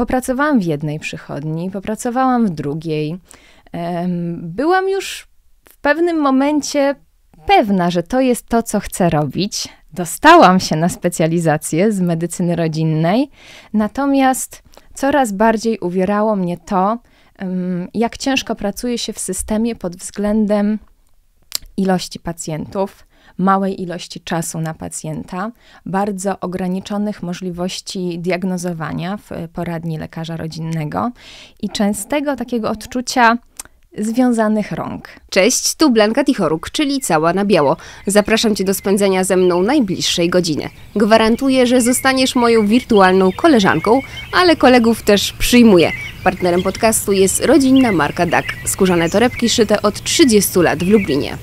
Popracowałam w jednej przychodni, popracowałam w drugiej. Byłam już w pewnym momencie pewna, że to jest to, co chcę robić. Dostałam się na specjalizację z medycyny rodzinnej, natomiast coraz bardziej uwierało mnie to, jak ciężko pracuje się w systemie pod względem ilości pacjentów, małej ilości czasu na pacjenta, bardzo ograniczonych możliwości diagnozowania w e, poradni lekarza rodzinnego i częstego takiego odczucia, związanych rąk. Cześć, tu Blanka Tichoruk, czyli cała na biało. Zapraszam Cię do spędzenia ze mną najbliższej godziny. Gwarantuję, że zostaniesz moją wirtualną koleżanką, ale kolegów też przyjmuję. Partnerem podcastu jest rodzinna marka DAC. Skórzane torebki szyte od 30 lat w Lublinie.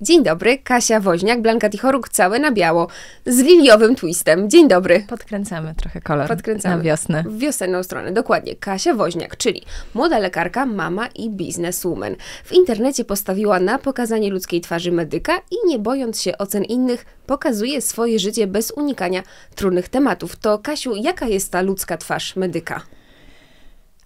Dzień dobry, Kasia Woźniak, Blanka Tichoruk, całe na biało, z liliowym twistem. Dzień dobry. Podkręcamy trochę kolor Podkręcamy. na wiosnę. W wiosenną stronę, dokładnie. Kasia Woźniak, czyli młoda lekarka, mama i bizneswoman. W internecie postawiła na pokazanie ludzkiej twarzy medyka i nie bojąc się ocen innych, pokazuje swoje życie bez unikania trudnych tematów. To Kasiu, jaka jest ta ludzka twarz medyka?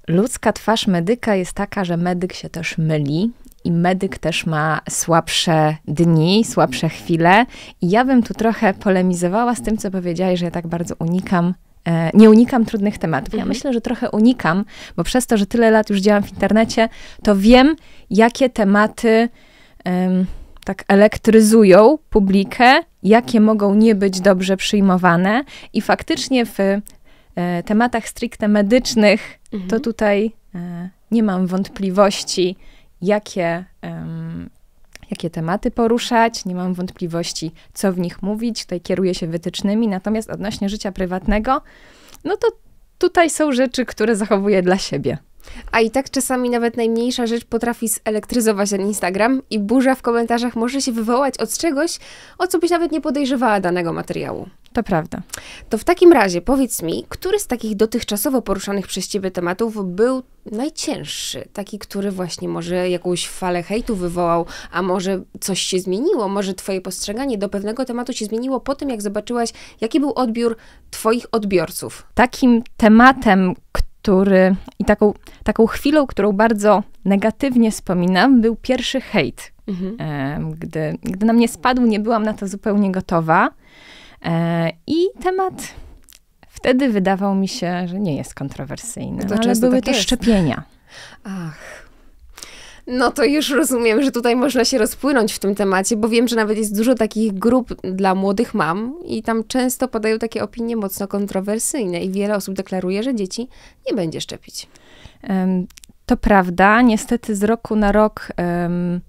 Ludzka twarz medyka jest taka, że medyk się też myli i medyk też ma słabsze dni, słabsze chwile. I ja bym tu trochę polemizowała z tym, co powiedziałeś, że ja tak bardzo unikam e, nie unikam trudnych tematów. Ja mhm. myślę, że trochę unikam, bo przez to, że tyle lat już działam w internecie, to wiem, jakie tematy um, tak elektryzują publikę, jakie mogą nie być dobrze przyjmowane. I faktycznie w e, tematach stricte medycznych, mhm. to tutaj e, nie mam wątpliwości, jakie, um, jakie tematy poruszać, nie mam wątpliwości, co w nich mówić, tutaj kieruję się wytycznymi, natomiast odnośnie życia prywatnego, no to tutaj są rzeczy, które zachowuję dla siebie. A i tak czasami nawet najmniejsza rzecz potrafi zelektryzować ten Instagram i burza w komentarzach może się wywołać od czegoś, o co byś nawet nie podejrzewała danego materiału. To prawda. To w takim razie powiedz mi, który z takich dotychczasowo poruszanych przez ciebie tematów był najcięższy? Taki, który właśnie może jakąś falę hejtu wywołał, a może coś się zmieniło, może twoje postrzeganie do pewnego tematu się zmieniło po tym, jak zobaczyłaś, jaki był odbiór twoich odbiorców? Takim tematem, który i taką, taką chwilą, którą bardzo negatywnie wspominam, był pierwszy hejt. Mhm. Gdy, gdy na mnie spadł, nie byłam na to zupełnie gotowa E, I temat wtedy wydawał mi się, że nie jest kontrowersyjny. To ale były tak też szczepienia. Ach, no to już rozumiem, że tutaj można się rozpłynąć w tym temacie, bo wiem, że nawet jest dużo takich grup dla młodych mam i tam często padają takie opinie mocno kontrowersyjne i wiele osób deklaruje, że dzieci nie będzie szczepić. To prawda, niestety z roku na rok um,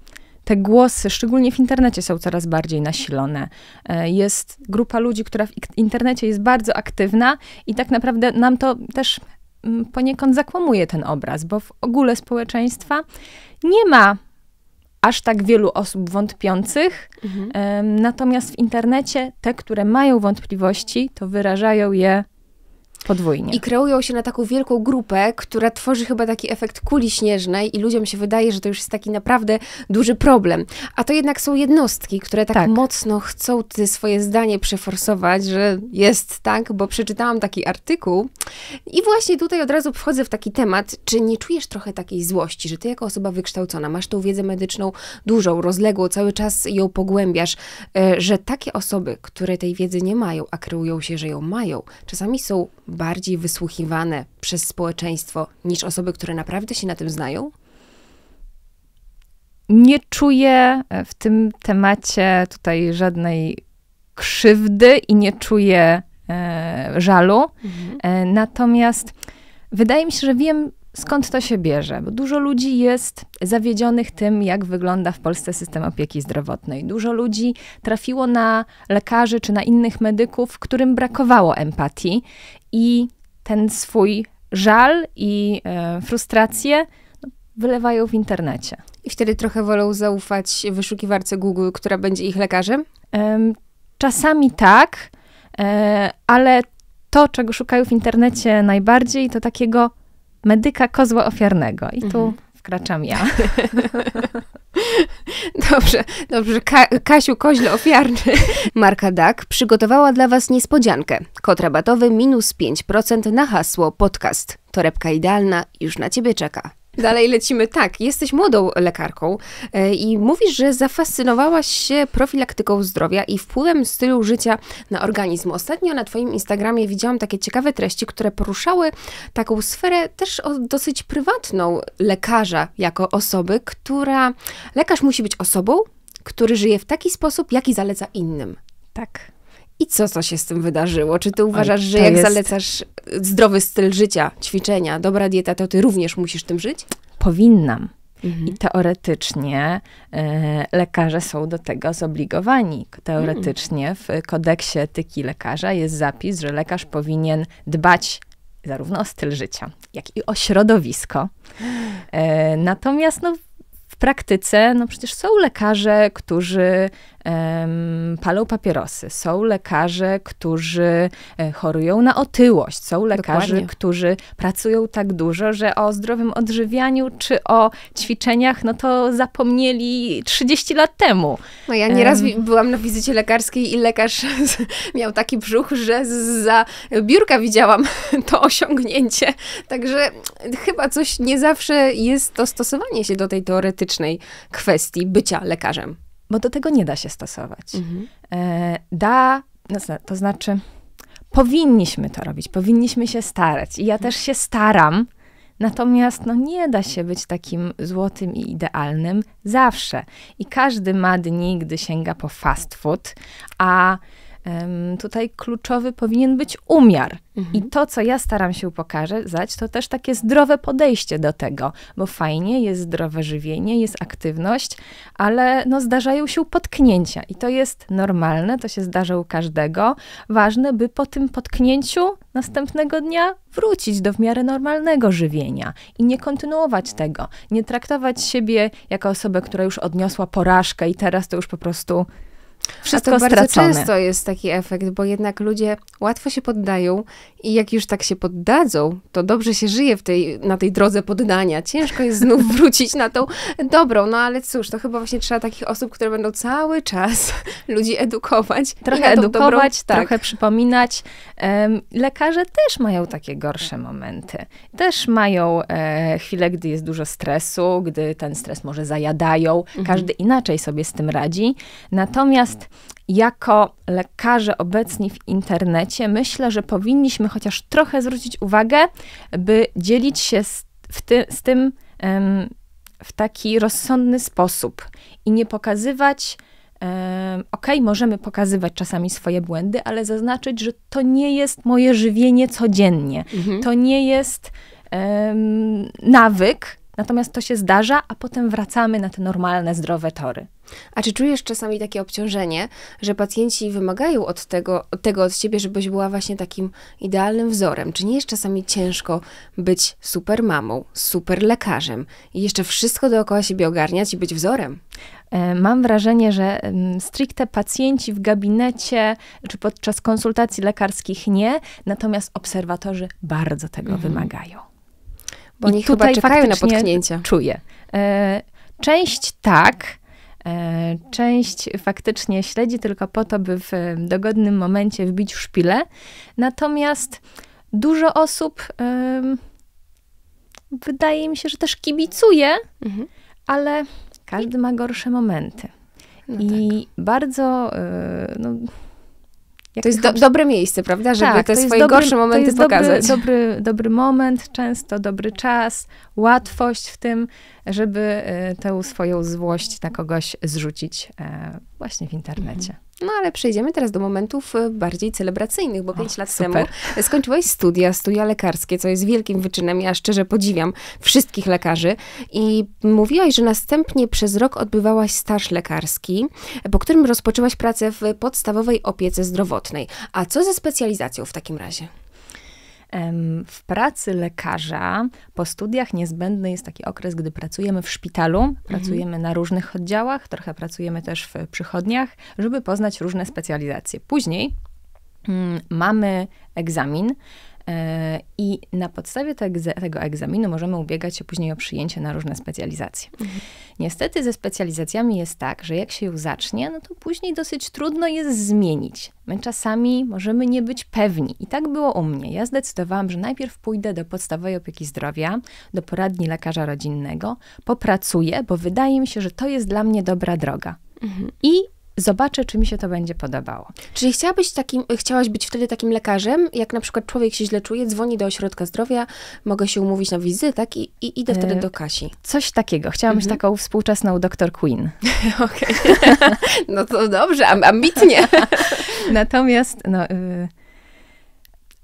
te głosy, szczególnie w internecie, są coraz bardziej nasilone. E, jest grupa ludzi, która w internecie jest bardzo aktywna i tak naprawdę nam to też mm, poniekąd zakłamuje ten obraz, bo w ogóle społeczeństwa nie ma aż tak wielu osób wątpiących. Mhm. Natomiast w internecie te, które mają wątpliwości, to wyrażają je Podwójnie. I kreują się na taką wielką grupę, która tworzy chyba taki efekt kuli śnieżnej i ludziom się wydaje, że to już jest taki naprawdę duży problem. A to jednak są jednostki, które tak, tak. mocno chcą te swoje zdanie przeforsować, że jest tak, bo przeczytałam taki artykuł i właśnie tutaj od razu wchodzę w taki temat, czy nie czujesz trochę takiej złości, że ty jako osoba wykształcona masz tą wiedzę medyczną dużą, rozległą, cały czas ją pogłębiasz, e, że takie osoby, które tej wiedzy nie mają, a kreują się, że ją mają, czasami są bardziej wysłuchiwane przez społeczeństwo niż osoby, które naprawdę się na tym znają? Nie czuję e, w tym temacie tutaj żadnej krzywdy i nie czuję e, żalu. Mhm. E, natomiast wydaje mi się, że wiem, Skąd to się bierze? Bo dużo ludzi jest zawiedzionych tym, jak wygląda w Polsce system opieki zdrowotnej. Dużo ludzi trafiło na lekarzy czy na innych medyków, którym brakowało empatii i ten swój żal i e, frustrację no, wylewają w internecie. I wtedy trochę wolą zaufać wyszukiwarce Google, która będzie ich lekarzem? Czasami tak, e, ale to, czego szukają w internecie najbardziej, to takiego medyka kozła ofiarnego. I tu mhm. wkraczam ja. Dobrze, dobrze. Ka Kasiu Koźle ofiarny. Marka DAK przygotowała dla Was niespodziankę. Kod rabatowy minus 5% na hasło podcast. Torebka idealna już na Ciebie czeka. Dalej lecimy. Tak, jesteś młodą lekarką e, i mówisz, że zafascynowałaś się profilaktyką zdrowia i wpływem stylu życia na organizm. Ostatnio na Twoim Instagramie widziałam takie ciekawe treści, które poruszały taką sferę też dosyć prywatną lekarza jako osoby, która. Lekarz musi być osobą, który żyje w taki sposób, jaki zaleca innym. Tak. I co, co się z tym wydarzyło? Czy ty uważasz, że jak jest... zalecasz zdrowy styl życia, ćwiczenia, dobra dieta, to ty również musisz tym żyć? Powinnam. Mhm. I teoretycznie e, lekarze są do tego zobligowani. Teoretycznie mm. w kodeksie etyki lekarza jest zapis, że lekarz powinien dbać zarówno o styl życia, jak i o środowisko. E, natomiast no, w praktyce, no przecież są lekarze, którzy palą papierosy, są lekarze, którzy e, chorują na otyłość, są lekarze, Dokładnie. którzy pracują tak dużo, że o zdrowym odżywianiu czy o ćwiczeniach, no to zapomnieli 30 lat temu. No ja nieraz um. byłam na wizycie lekarskiej i lekarz miał taki brzuch, że za biurka widziałam to osiągnięcie. Także chyba coś nie zawsze jest to stosowanie się do tej teoretycznej kwestii bycia lekarzem bo do tego nie da się stosować. Mhm. E, da, no to znaczy, powinniśmy to robić, powinniśmy się starać. I ja też się staram, natomiast no, nie da się być takim złotym i idealnym zawsze. I każdy ma dni, gdy sięga po fast food, a Tutaj kluczowy powinien być umiar. Mhm. I to, co ja staram się pokazać, to też takie zdrowe podejście do tego, bo fajnie, jest zdrowe żywienie, jest aktywność, ale no, zdarzają się potknięcia i to jest normalne, to się zdarza u każdego. Ważne, by po tym potknięciu następnego dnia wrócić do w miarę normalnego żywienia i nie kontynuować tego, nie traktować siebie jako osobę, która już odniosła porażkę i teraz to już po prostu wszystko A to stracone. Bardzo często jest taki efekt, bo jednak ludzie łatwo się poddają i jak już tak się poddadzą, to dobrze się żyje w tej, na tej drodze poddania. Ciężko jest znów wrócić na tą dobrą, no ale cóż, to chyba właśnie trzeba takich osób, które będą cały czas ludzi edukować. Trochę edukować, dobrą, tak. trochę przypominać. Lekarze też mają takie gorsze momenty. Też mają e, chwile, gdy jest dużo stresu, gdy ten stres może zajadają. Mhm. Każdy mhm. inaczej sobie z tym radzi. Natomiast jako lekarze obecni w internecie, myślę, że powinniśmy chociaż trochę zwrócić uwagę, by dzielić się z, ty, z tym um, w taki rozsądny sposób i nie pokazywać. OK, możemy pokazywać czasami swoje błędy, ale zaznaczyć, że to nie jest moje żywienie codziennie. Mhm. To nie jest um, nawyk, Natomiast to się zdarza, a potem wracamy na te normalne, zdrowe tory. A czy czujesz czasami takie obciążenie, że pacjenci wymagają od tego, od tego od ciebie, żebyś była właśnie takim idealnym wzorem? Czy nie jest czasami ciężko być super mamą, super lekarzem i jeszcze wszystko dookoła siebie ogarniać i być wzorem? E, mam wrażenie, że stricte pacjenci w gabinecie czy podczas konsultacji lekarskich nie, natomiast obserwatorzy bardzo tego mhm. wymagają. Bo I oni tutaj chyba czekają na Czuję. E, część tak, e, Część faktycznie śledzi tylko po to, by w dogodnym momencie wbić w szpilę. Natomiast dużo osób wydaje mi się, że też kibicuje, mhm. ale każdy ma gorsze momenty. No I tak. bardzo e, no, to jest do, dobre miejsce, prawda? Żeby tak, te swoje dobry, gorsze momenty to jest pokazać. Dobry, dobry, dobry moment, często dobry czas, łatwość w tym, żeby y, tę swoją złość na kogoś zrzucić e, właśnie w internecie. Mhm. No ale przejdziemy teraz do momentów e, bardziej celebracyjnych, bo 5 lat super. temu skończyłeś studia, studia lekarskie, co jest wielkim wyczynem. Ja szczerze podziwiam wszystkich lekarzy. I mówiłaś, że następnie przez rok odbywałaś staż lekarski, po którym rozpoczęłaś pracę w podstawowej opiece zdrowotnej. A co ze specjalizacją w takim razie? W pracy lekarza po studiach niezbędny jest taki okres, gdy pracujemy w szpitalu, mhm. pracujemy na różnych oddziałach, trochę pracujemy też w przychodniach, żeby poznać różne specjalizacje. Później mm, mamy egzamin, E, I na podstawie tego egzaminu możemy ubiegać się później o przyjęcie na różne specjalizacje. Mhm. Niestety ze specjalizacjami jest tak, że jak się ją zacznie, no to później dosyć trudno jest zmienić. My czasami możemy nie być pewni. I tak było u mnie. Ja zdecydowałam, że najpierw pójdę do podstawowej opieki zdrowia, do poradni lekarza rodzinnego, popracuję, bo wydaje mi się, że to jest dla mnie dobra droga. Mhm. I zobaczę, czy mi się to będzie podobało. Czyli chciałabyś takim, chciałaś być wtedy takim lekarzem, jak na przykład człowiek się źle czuje, dzwoni do ośrodka zdrowia, mogę się umówić na wizytę tak? I, i idę wtedy e, do Kasi. Coś takiego. Chciałam mhm. być taką współczesną doktor Queen. Okej. no to dobrze, ambitnie. Natomiast, no... Y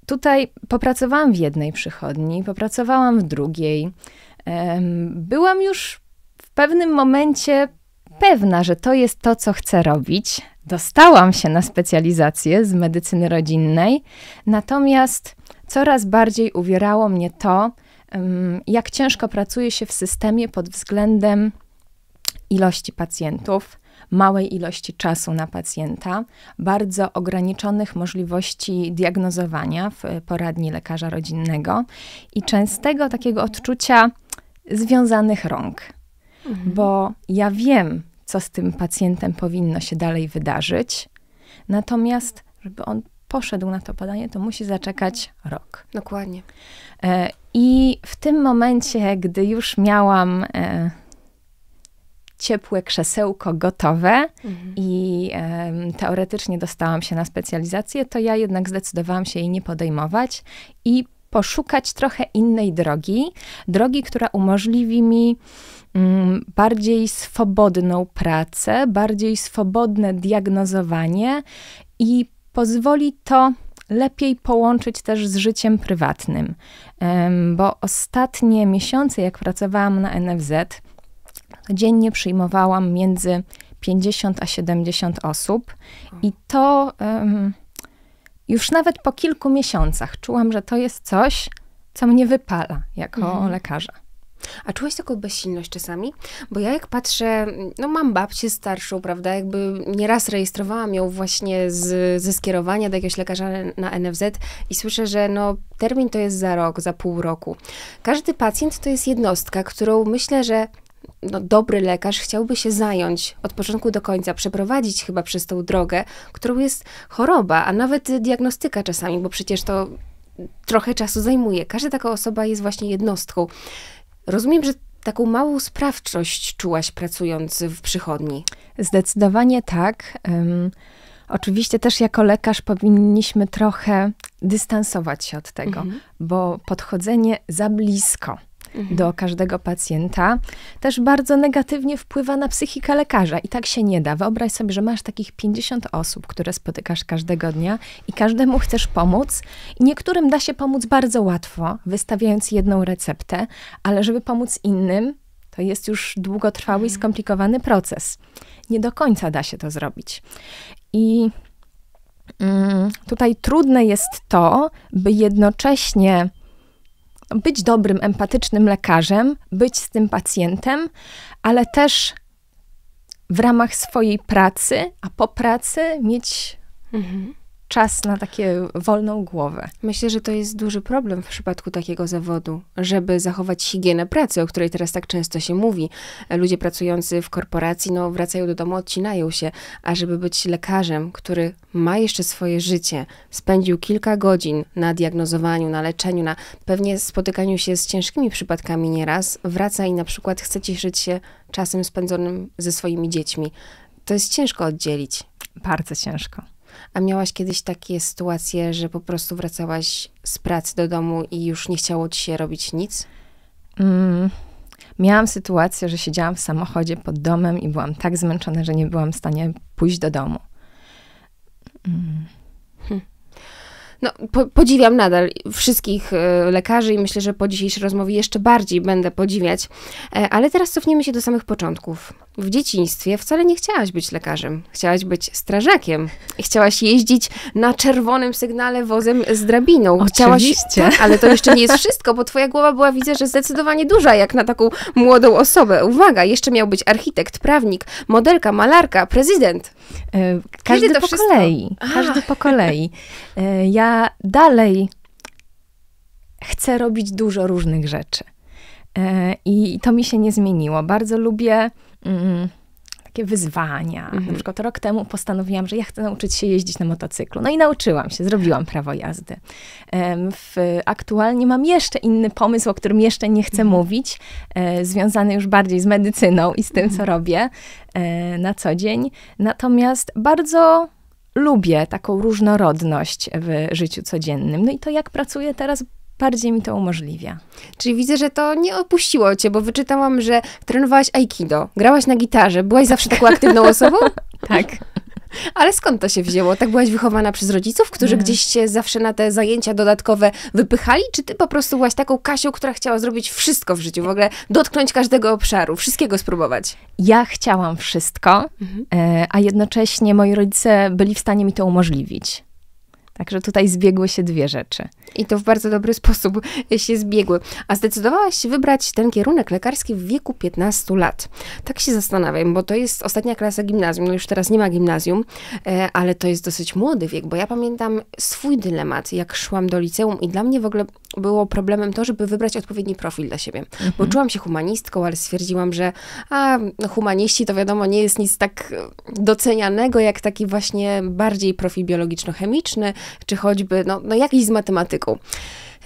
tutaj popracowałam w jednej przychodni, popracowałam w drugiej. Byłam już w pewnym momencie pewna, że to jest to, co chcę robić. Dostałam się na specjalizację z medycyny rodzinnej, natomiast coraz bardziej uwierało mnie to, jak ciężko pracuje się w systemie pod względem ilości pacjentów, małej ilości czasu na pacjenta, bardzo ograniczonych możliwości diagnozowania w poradni lekarza rodzinnego i częstego takiego odczucia związanych rąk. Mhm. bo ja wiem, co z tym pacjentem powinno się dalej wydarzyć. Natomiast, żeby on poszedł na to badanie, to musi zaczekać rok. Dokładnie. E, I w tym momencie, gdy już miałam e, ciepłe krzesełko gotowe mhm. i teoretycznie dostałam się na specjalizację, to ja jednak zdecydowałam się jej nie podejmować i poszukać trochę innej drogi, drogi, która umożliwi mi Mm, bardziej swobodną pracę, bardziej swobodne diagnozowanie i pozwoli to lepiej połączyć też z życiem prywatnym. Bo ostatnie miesiące, jak pracowałam na NFZ, dziennie przyjmowałam między 50 a 70 osób i to już nawet po kilku miesiącach czułam, że to jest coś, co mnie wypala jako mhm. lekarza. A czułeś taką bezsilność czasami? Bo ja jak patrzę, no mam babcię starszą, prawda, jakby nieraz rejestrowałam ją właśnie z, ze skierowania do jakiegoś lekarza na NFZ i słyszę, że no termin to jest za rok, za pół roku. Każdy pacjent to jest jednostka, którą myślę, że no, dobry lekarz chciałby się zająć od początku do końca, przeprowadzić chyba przez tą drogę, którą jest choroba, a nawet diagnostyka czasami, bo przecież to trochę czasu zajmuje. Każda taka osoba jest właśnie jednostką. Rozumiem, że taką małą sprawczość czułaś pracując w przychodni. Zdecydowanie tak. Um, oczywiście też jako lekarz powinniśmy trochę dystansować się od tego, mhm. bo podchodzenie za blisko do każdego pacjenta, też bardzo negatywnie wpływa na psychikę lekarza. I tak się nie da. Wyobraź sobie, że masz takich 50 osób, które spotykasz każdego dnia i każdemu chcesz pomóc. I niektórym da się pomóc bardzo łatwo, wystawiając jedną receptę, ale żeby pomóc innym, to jest już długotrwały i mhm. skomplikowany proces. Nie do końca da się to zrobić. I mm, tutaj trudne jest to, by jednocześnie być dobrym, empatycznym lekarzem, być z tym pacjentem, ale też w ramach swojej pracy, a po pracy mieć mhm czas na takie wolną głowę. Myślę, że to jest duży problem w przypadku takiego zawodu, żeby zachować higienę pracy, o której teraz tak często się mówi. Ludzie pracujący w korporacji, no wracają do domu, odcinają się, a żeby być lekarzem, który ma jeszcze swoje życie, spędził kilka godzin na diagnozowaniu, na leczeniu, na pewnie spotykaniu się z ciężkimi przypadkami nieraz, wraca i na przykład chce cieszyć się czasem spędzonym ze swoimi dziećmi. To jest ciężko oddzielić. Bardzo ciężko. A miałaś kiedyś takie sytuacje, że po prostu wracałaś z pracy do domu i już nie chciało ci się robić nic? Mm, miałam sytuację, że siedziałam w samochodzie pod domem i byłam tak zmęczona, że nie byłam w stanie pójść do domu. Mm. Hm. No, po, podziwiam nadal wszystkich y, lekarzy i myślę, że po dzisiejszej rozmowie jeszcze bardziej będę podziwiać. E, ale teraz cofniemy się do samych początków w dzieciństwie wcale nie chciałaś być lekarzem. Chciałaś być strażakiem. chciałaś jeździć na czerwonym sygnale wozem z drabiną. Chciałaś, Oczywiście. Tak, ale to jeszcze nie jest wszystko, bo twoja głowa była, widzę, że zdecydowanie duża, jak na taką młodą osobę. Uwaga, jeszcze miał być architekt, prawnik, modelka, malarka, prezydent. E, każdy po wszystko? kolei. Każdy po kolei. E, ja dalej chcę robić dużo różnych rzeczy. E, I to mi się nie zmieniło. Bardzo lubię Mm, takie wyzwania. Mhm. Na przykład rok temu postanowiłam, że ja chcę nauczyć się jeździć na motocyklu. No i nauczyłam się, zrobiłam prawo jazdy. W, aktualnie mam jeszcze inny pomysł, o którym jeszcze nie chcę mhm. mówić, e, związany już bardziej z medycyną i z tym, co mhm. robię e, na co dzień. Natomiast bardzo lubię taką różnorodność w życiu codziennym. No i to, jak pracuję teraz, bardziej mi to umożliwia. Czyli widzę, że to nie opuściło cię, bo wyczytałam, że trenowałaś aikido, grałaś na gitarze, byłaś zawsze taką aktywną osobą? tak. Ale skąd to się wzięło? Tak byłaś wychowana przez rodziców, którzy nie. gdzieś cię zawsze na te zajęcia dodatkowe wypychali? Czy ty po prostu byłaś taką Kasią, która chciała zrobić wszystko w życiu, w ogóle dotknąć każdego obszaru, wszystkiego spróbować? Ja chciałam wszystko, mhm. E, a jednocześnie moi rodzice byli w stanie mi to umożliwić. Także tutaj zbiegły się dwie rzeczy. I to w bardzo dobry sposób się zbiegły. A zdecydowałaś się wybrać ten kierunek lekarski w wieku 15 lat. Tak się zastanawiam, bo to jest ostatnia klasa gimnazjum. No już teraz nie ma gimnazjum, e, ale to jest dosyć młody wiek, bo ja pamiętam swój dylemat, jak szłam do liceum i dla mnie w ogóle było problemem to, żeby wybrać odpowiedni profil dla siebie. Mhm. Bo czułam się humanistką, ale stwierdziłam, że a, no, humaniści to wiadomo nie jest nic tak docenianego, jak taki właśnie bardziej profil biologiczno-chemiczny, czy choćby no, no jakiś z matematyką.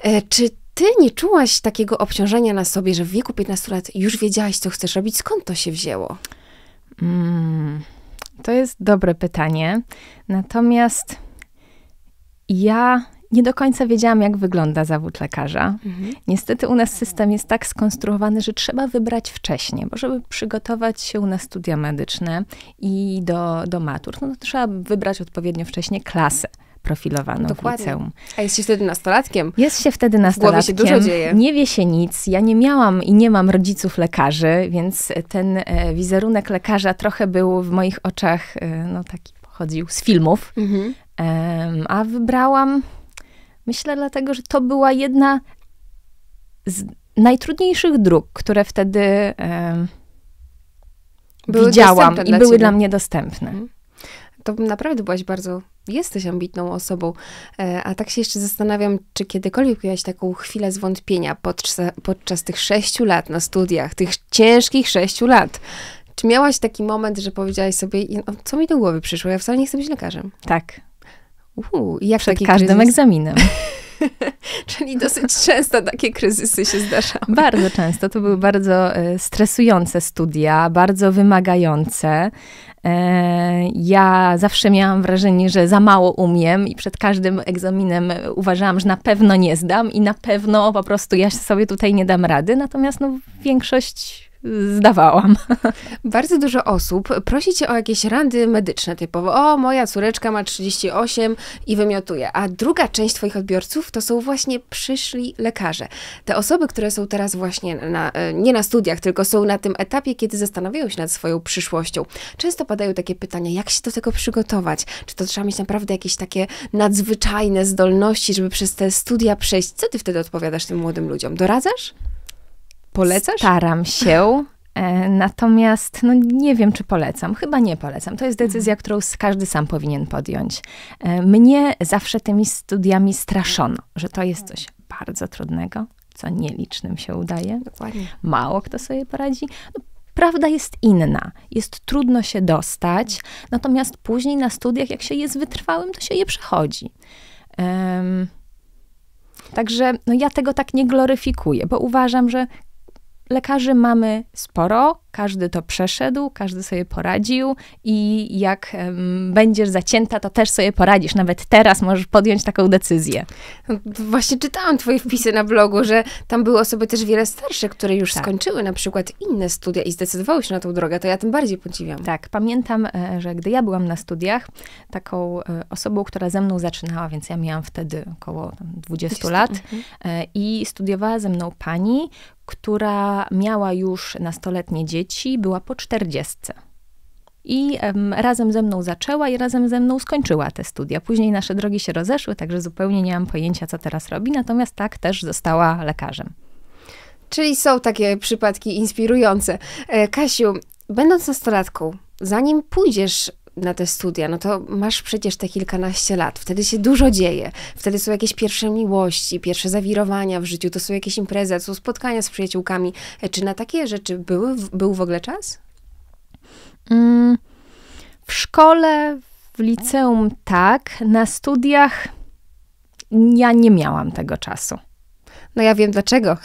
E, czy ty nie czułaś takiego obciążenia na sobie, że w wieku 15 lat już wiedziałaś, co chcesz robić? Skąd to się wzięło? Mm, to jest dobre pytanie. Natomiast ja nie do końca wiedziałam, jak wygląda zawód lekarza. Mhm. Niestety u nas system jest tak skonstruowany, że trzeba wybrać wcześniej, bo żeby przygotować się na studia medyczne i do, do matur, no to trzeba wybrać odpowiednio wcześnie klasę profilowaną Dokładnie. w liceum. A jest się wtedy nastolatkiem? Jest się wtedy nastolatkiem. W się dużo dzieje. Nie wie się nic. Ja nie miałam i nie mam rodziców lekarzy, więc ten e, wizerunek lekarza trochę był w moich oczach, e, no taki pochodził z filmów. Mhm. a wybrałam Myślę dlatego, że to była jedna z najtrudniejszych dróg, które wtedy e, widziałam i dla były ciebie. dla mnie dostępne. Mhm. To naprawdę byłaś bardzo, jesteś ambitną osobą. E, a tak się jeszcze zastanawiam, czy kiedykolwiek miałaś taką chwilę zwątpienia podczas, podczas tych sześciu lat na studiach, tych ciężkich sześciu lat. Czy miałaś taki moment, że powiedziałaś sobie, no, co mi do głowy przyszło, ja wcale nie chcę być lekarzem? Tak, Uhu, jak Przed każdym kryzys? egzaminem. Czyli dosyć często takie kryzysy się zdarzały. Bardzo często. To były bardzo e, stresujące studia, bardzo wymagające. E, ja zawsze miałam wrażenie, że za mało umiem i przed każdym egzaminem uważałam, że na pewno nie zdam i na pewno po prostu ja sobie tutaj nie dam rady. Natomiast no, większość zdawałam. Bardzo dużo osób prosi cię o jakieś rady medyczne, typowo o, moja córeczka ma 38 i wymiotuje. A druga część twoich odbiorców to są właśnie przyszli lekarze. Te osoby, które są teraz właśnie na, e, nie na studiach, tylko są na tym etapie, kiedy zastanawiają się nad swoją przyszłością. Często padają takie pytania, jak się do tego przygotować? Czy to trzeba mieć naprawdę jakieś takie nadzwyczajne zdolności, żeby przez te studia przejść? Co ty wtedy odpowiadasz tym młodym ludziom? Doradzasz? Polecasz? Staram się. E, natomiast no, nie wiem, czy polecam. Chyba nie polecam. To jest mhm. decyzja, którą każdy sam powinien podjąć. E, mnie zawsze tymi studiami straszono, że to jest coś bardzo trudnego, co nielicznym się udaje. Dokładnie. Mało kto sobie poradzi. No, prawda jest inna. Jest trudno się dostać, natomiast później na studiach, jak się jest wytrwałym, to się je przechodzi. Um, Także no, ja tego tak nie gloryfikuję, bo uważam, że lekarzy mamy sporo, każdy to przeszedł, każdy sobie poradził i jak um, będziesz zacięta, to też sobie poradzisz. Nawet teraz możesz podjąć taką decyzję. No, właśnie czytałam twoje wpisy na blogu, że tam były osoby też wiele starsze, które już tak. skończyły na przykład inne studia i zdecydowały się na tą drogę, to ja tym bardziej podziwiam. Tak, pamiętam, e, że gdy ja byłam na studiach, taką e, osobą, która ze mną zaczynała, więc ja miałam wtedy około 20, 20 lat mhm. E, i studiowała ze mną pani, która miała już nastoletnie dzieci, dzieci była po czterdziestce. I razem ze mną zaczęła i razem ze mną skończyła te studia. Później nasze drogi się rozeszły, także zupełnie nie mam pojęcia, co teraz robi, natomiast tak też została lekarzem. Czyli są takie przypadki inspirujące. E, Kasiu, będąc nastolatką, zanim pójdziesz na te studia, no to masz przecież te kilkanaście lat, wtedy się dużo dzieje, wtedy są jakieś pierwsze miłości, pierwsze zawirowania w życiu, to są jakieś imprezy, to są spotkania z przyjaciółkami. E, czy na takie rzeczy był był w ogóle czas? Mm, w szkole, w liceum tak, na studiach ja nie miałam tego czasu. No ja wiem dlaczego.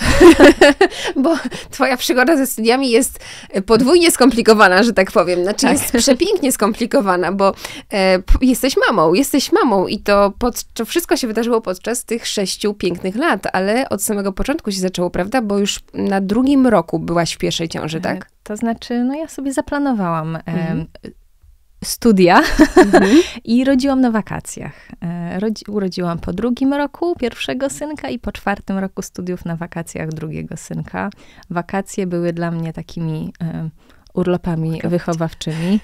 Bo twoja przygoda ze studiami jest e, podwójnie skomplikowana, że tak powiem. Znaczy tak. jest przepięknie skomplikowana, bo e, jesteś mamą, jesteś mamą i to, pod, to wszystko się wydarzyło podczas tych sześciu pięknych lat, ale od samego początku się zaczęło, prawda? Bo już na drugim roku byłaś w pierwszej ciąży, e, tak? To znaczy, no ja sobie zaplanowałam. Mhm studia mhm. i rodziłam na wakacjach. E, rodzi, urodziłam po drugim roku pierwszego synka i po czwartym roku studiów na wakacjach drugiego synka. Wakacje były dla mnie takimi e, urlopami Wakacje. wychowawczymi.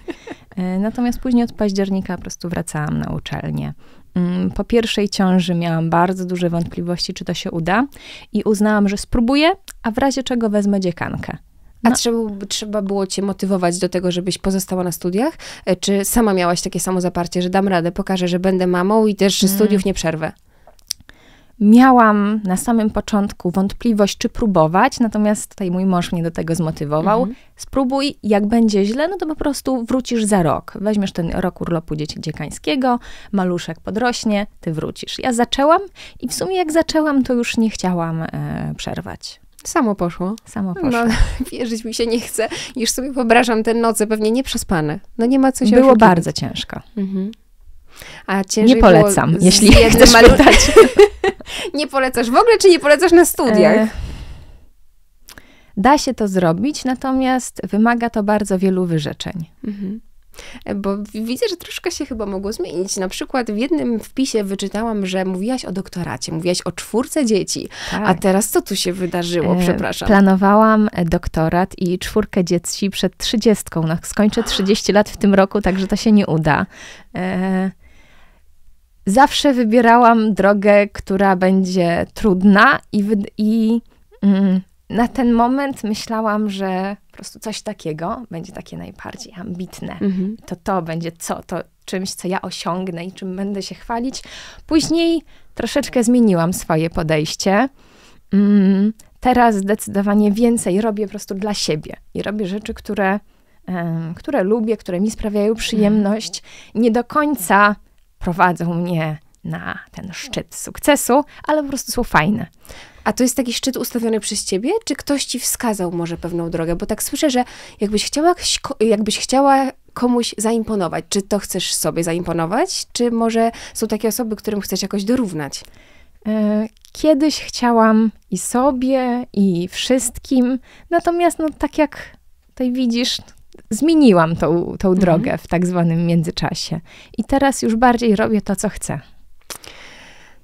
E, natomiast później od października po prostu wracałam na uczelnię. Mm, po pierwszej ciąży miałam bardzo duże wątpliwości, czy to się uda, i uznałam, że spróbuję, a w razie czego wezmę dziekankę. A no. trzeba, trzeba było cię motywować do tego, żebyś pozostała na studiach? E, czy sama miałaś takie samo zaparcie, że dam radę, pokażę, że będę mamą i też mm. studiów nie przerwę? Miałam na samym początku wątpliwość, czy próbować, natomiast tutaj mój mąż mnie do tego zmotywował. Mhm. Spróbuj, jak będzie źle, no to po prostu wrócisz za rok. Weźmiesz ten rok urlopu dziecięcańskiego, maluszek podrośnie, ty wrócisz. Ja zaczęłam i w sumie jak zaczęłam, to już nie chciałam e, przerwać. Samo poszło. Samo no, poszło. No, wierzyć mi się nie chce. Już sobie wyobrażam te noce pewnie przespane. No nie ma co się Było bardzo ciężko. Mhm. A nie polecam, jeśli chcesz malu... nie polecasz w ogóle, czy nie polecasz na studiach? E... Da się to zrobić, natomiast wymaga to bardzo wielu wyrzeczeń. Mhm bo widzę, że troszkę się chyba mogło zmienić. Na przykład w jednym wpisie wyczytałam, że mówiłaś o doktoracie, mówiłaś o czwórce dzieci. Tak. A teraz co tu się wydarzyło? E, Przepraszam. Planowałam e, doktorat i czwórkę dzieci przed trzydziestką. No, skończę 30 lat w tym roku, także to się nie uda. E, zawsze wybierałam drogę, która będzie trudna i, i mm, na ten moment myślałam, że po prostu coś takiego będzie takie najbardziej ambitne. Mhm. To to będzie co, to czymś, co ja osiągnę i czym będę się chwalić. Później troszeczkę zmieniłam swoje podejście. Mm, teraz zdecydowanie więcej robię po prostu dla siebie i robię rzeczy, które, um, które lubię, które mi sprawiają przyjemność. Nie do końca prowadzą mnie na ten szczyt sukcesu, ale po prostu są fajne. A to jest taki szczyt ustawiony przez ciebie, czy ktoś ci wskazał może pewną drogę? Bo tak słyszę, że jakbyś chciała, jakbyś chciała komuś zaimponować. Czy to chcesz sobie zaimponować, czy może są takie osoby, którym chcesz jakoś dorównać? E, kiedyś chciałam i sobie, i wszystkim, natomiast no tak jak tutaj widzisz, zmieniłam tą, tą mhm. drogę w tak zwanym międzyczasie. I teraz już bardziej robię to, co chcę.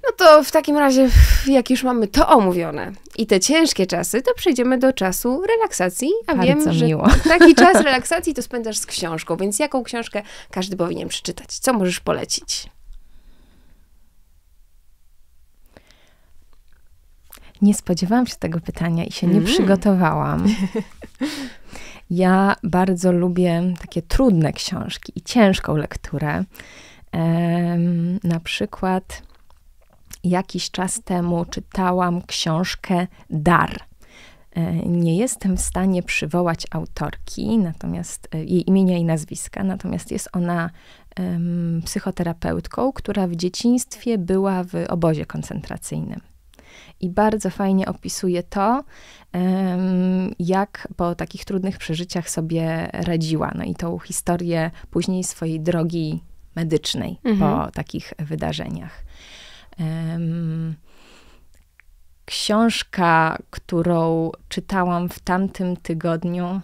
No to w takim razie, jak już mamy to omówione i te ciężkie czasy, to przejdziemy do czasu relaksacji. A Bardzo wiem, że miło. taki czas relaksacji to spędzasz z książką, więc jaką książkę każdy powinien przeczytać? Co możesz polecić? Nie spodziewałam się tego pytania i się nie mm. przygotowałam. Ja bardzo lubię takie trudne książki i ciężką lekturę. Ehm, na przykład jakiś czas temu czytałam książkę Dar. E, nie jestem w stanie przywołać autorki, natomiast e, jej imienia i nazwiska, natomiast jest ona um, psychoterapeutką, która w dzieciństwie była w obozie koncentracyjnym. I bardzo fajnie opisuje to, jak po takich trudnych przeżyciach sobie radziła. No i tą historię później swojej drogi medycznej mhm. po takich wydarzeniach. Książka, którą czytałam w tamtym tygodniu,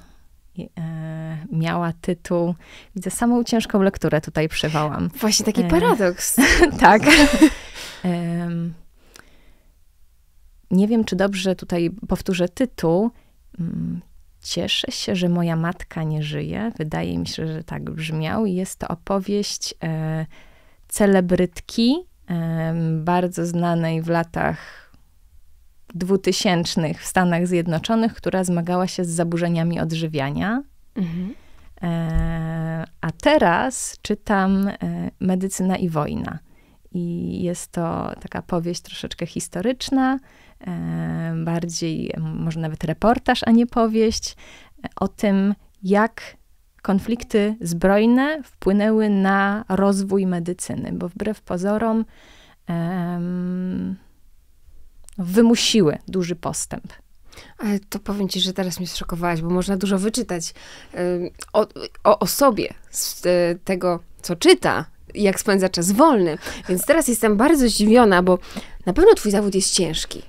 e, miała tytuł. Widzę samą ciężką lekturę tutaj przywołam. Właśnie taki e, paradoks. tak. Nie wiem, czy dobrze tutaj powtórzę tytuł. Mm, cieszę się, że moja matka nie żyje. Wydaje mi się, że tak brzmiał. Jest to opowieść e, celebrytki bardzo znanej w latach dwutysięcznych w Stanach Zjednoczonych, która zmagała się z zaburzeniami odżywiania. Mhm. E, a teraz czytam e, Medycyna i wojna. I jest to taka powieść troszeczkę historyczna, e, bardziej może nawet reportaż, a nie powieść, o tym, jak konflikty zbrojne wpłynęły na rozwój medycyny, bo wbrew pozorom um, wymusiły duży postęp. Ale to powiem ci, że teraz mnie zszokowałaś, bo można dużo wyczytać o, o osobie z e, tego, co czyta, jak spędza czas wolny. Więc teraz jestem bardzo zdziwiona, bo na pewno twój zawód jest ciężki.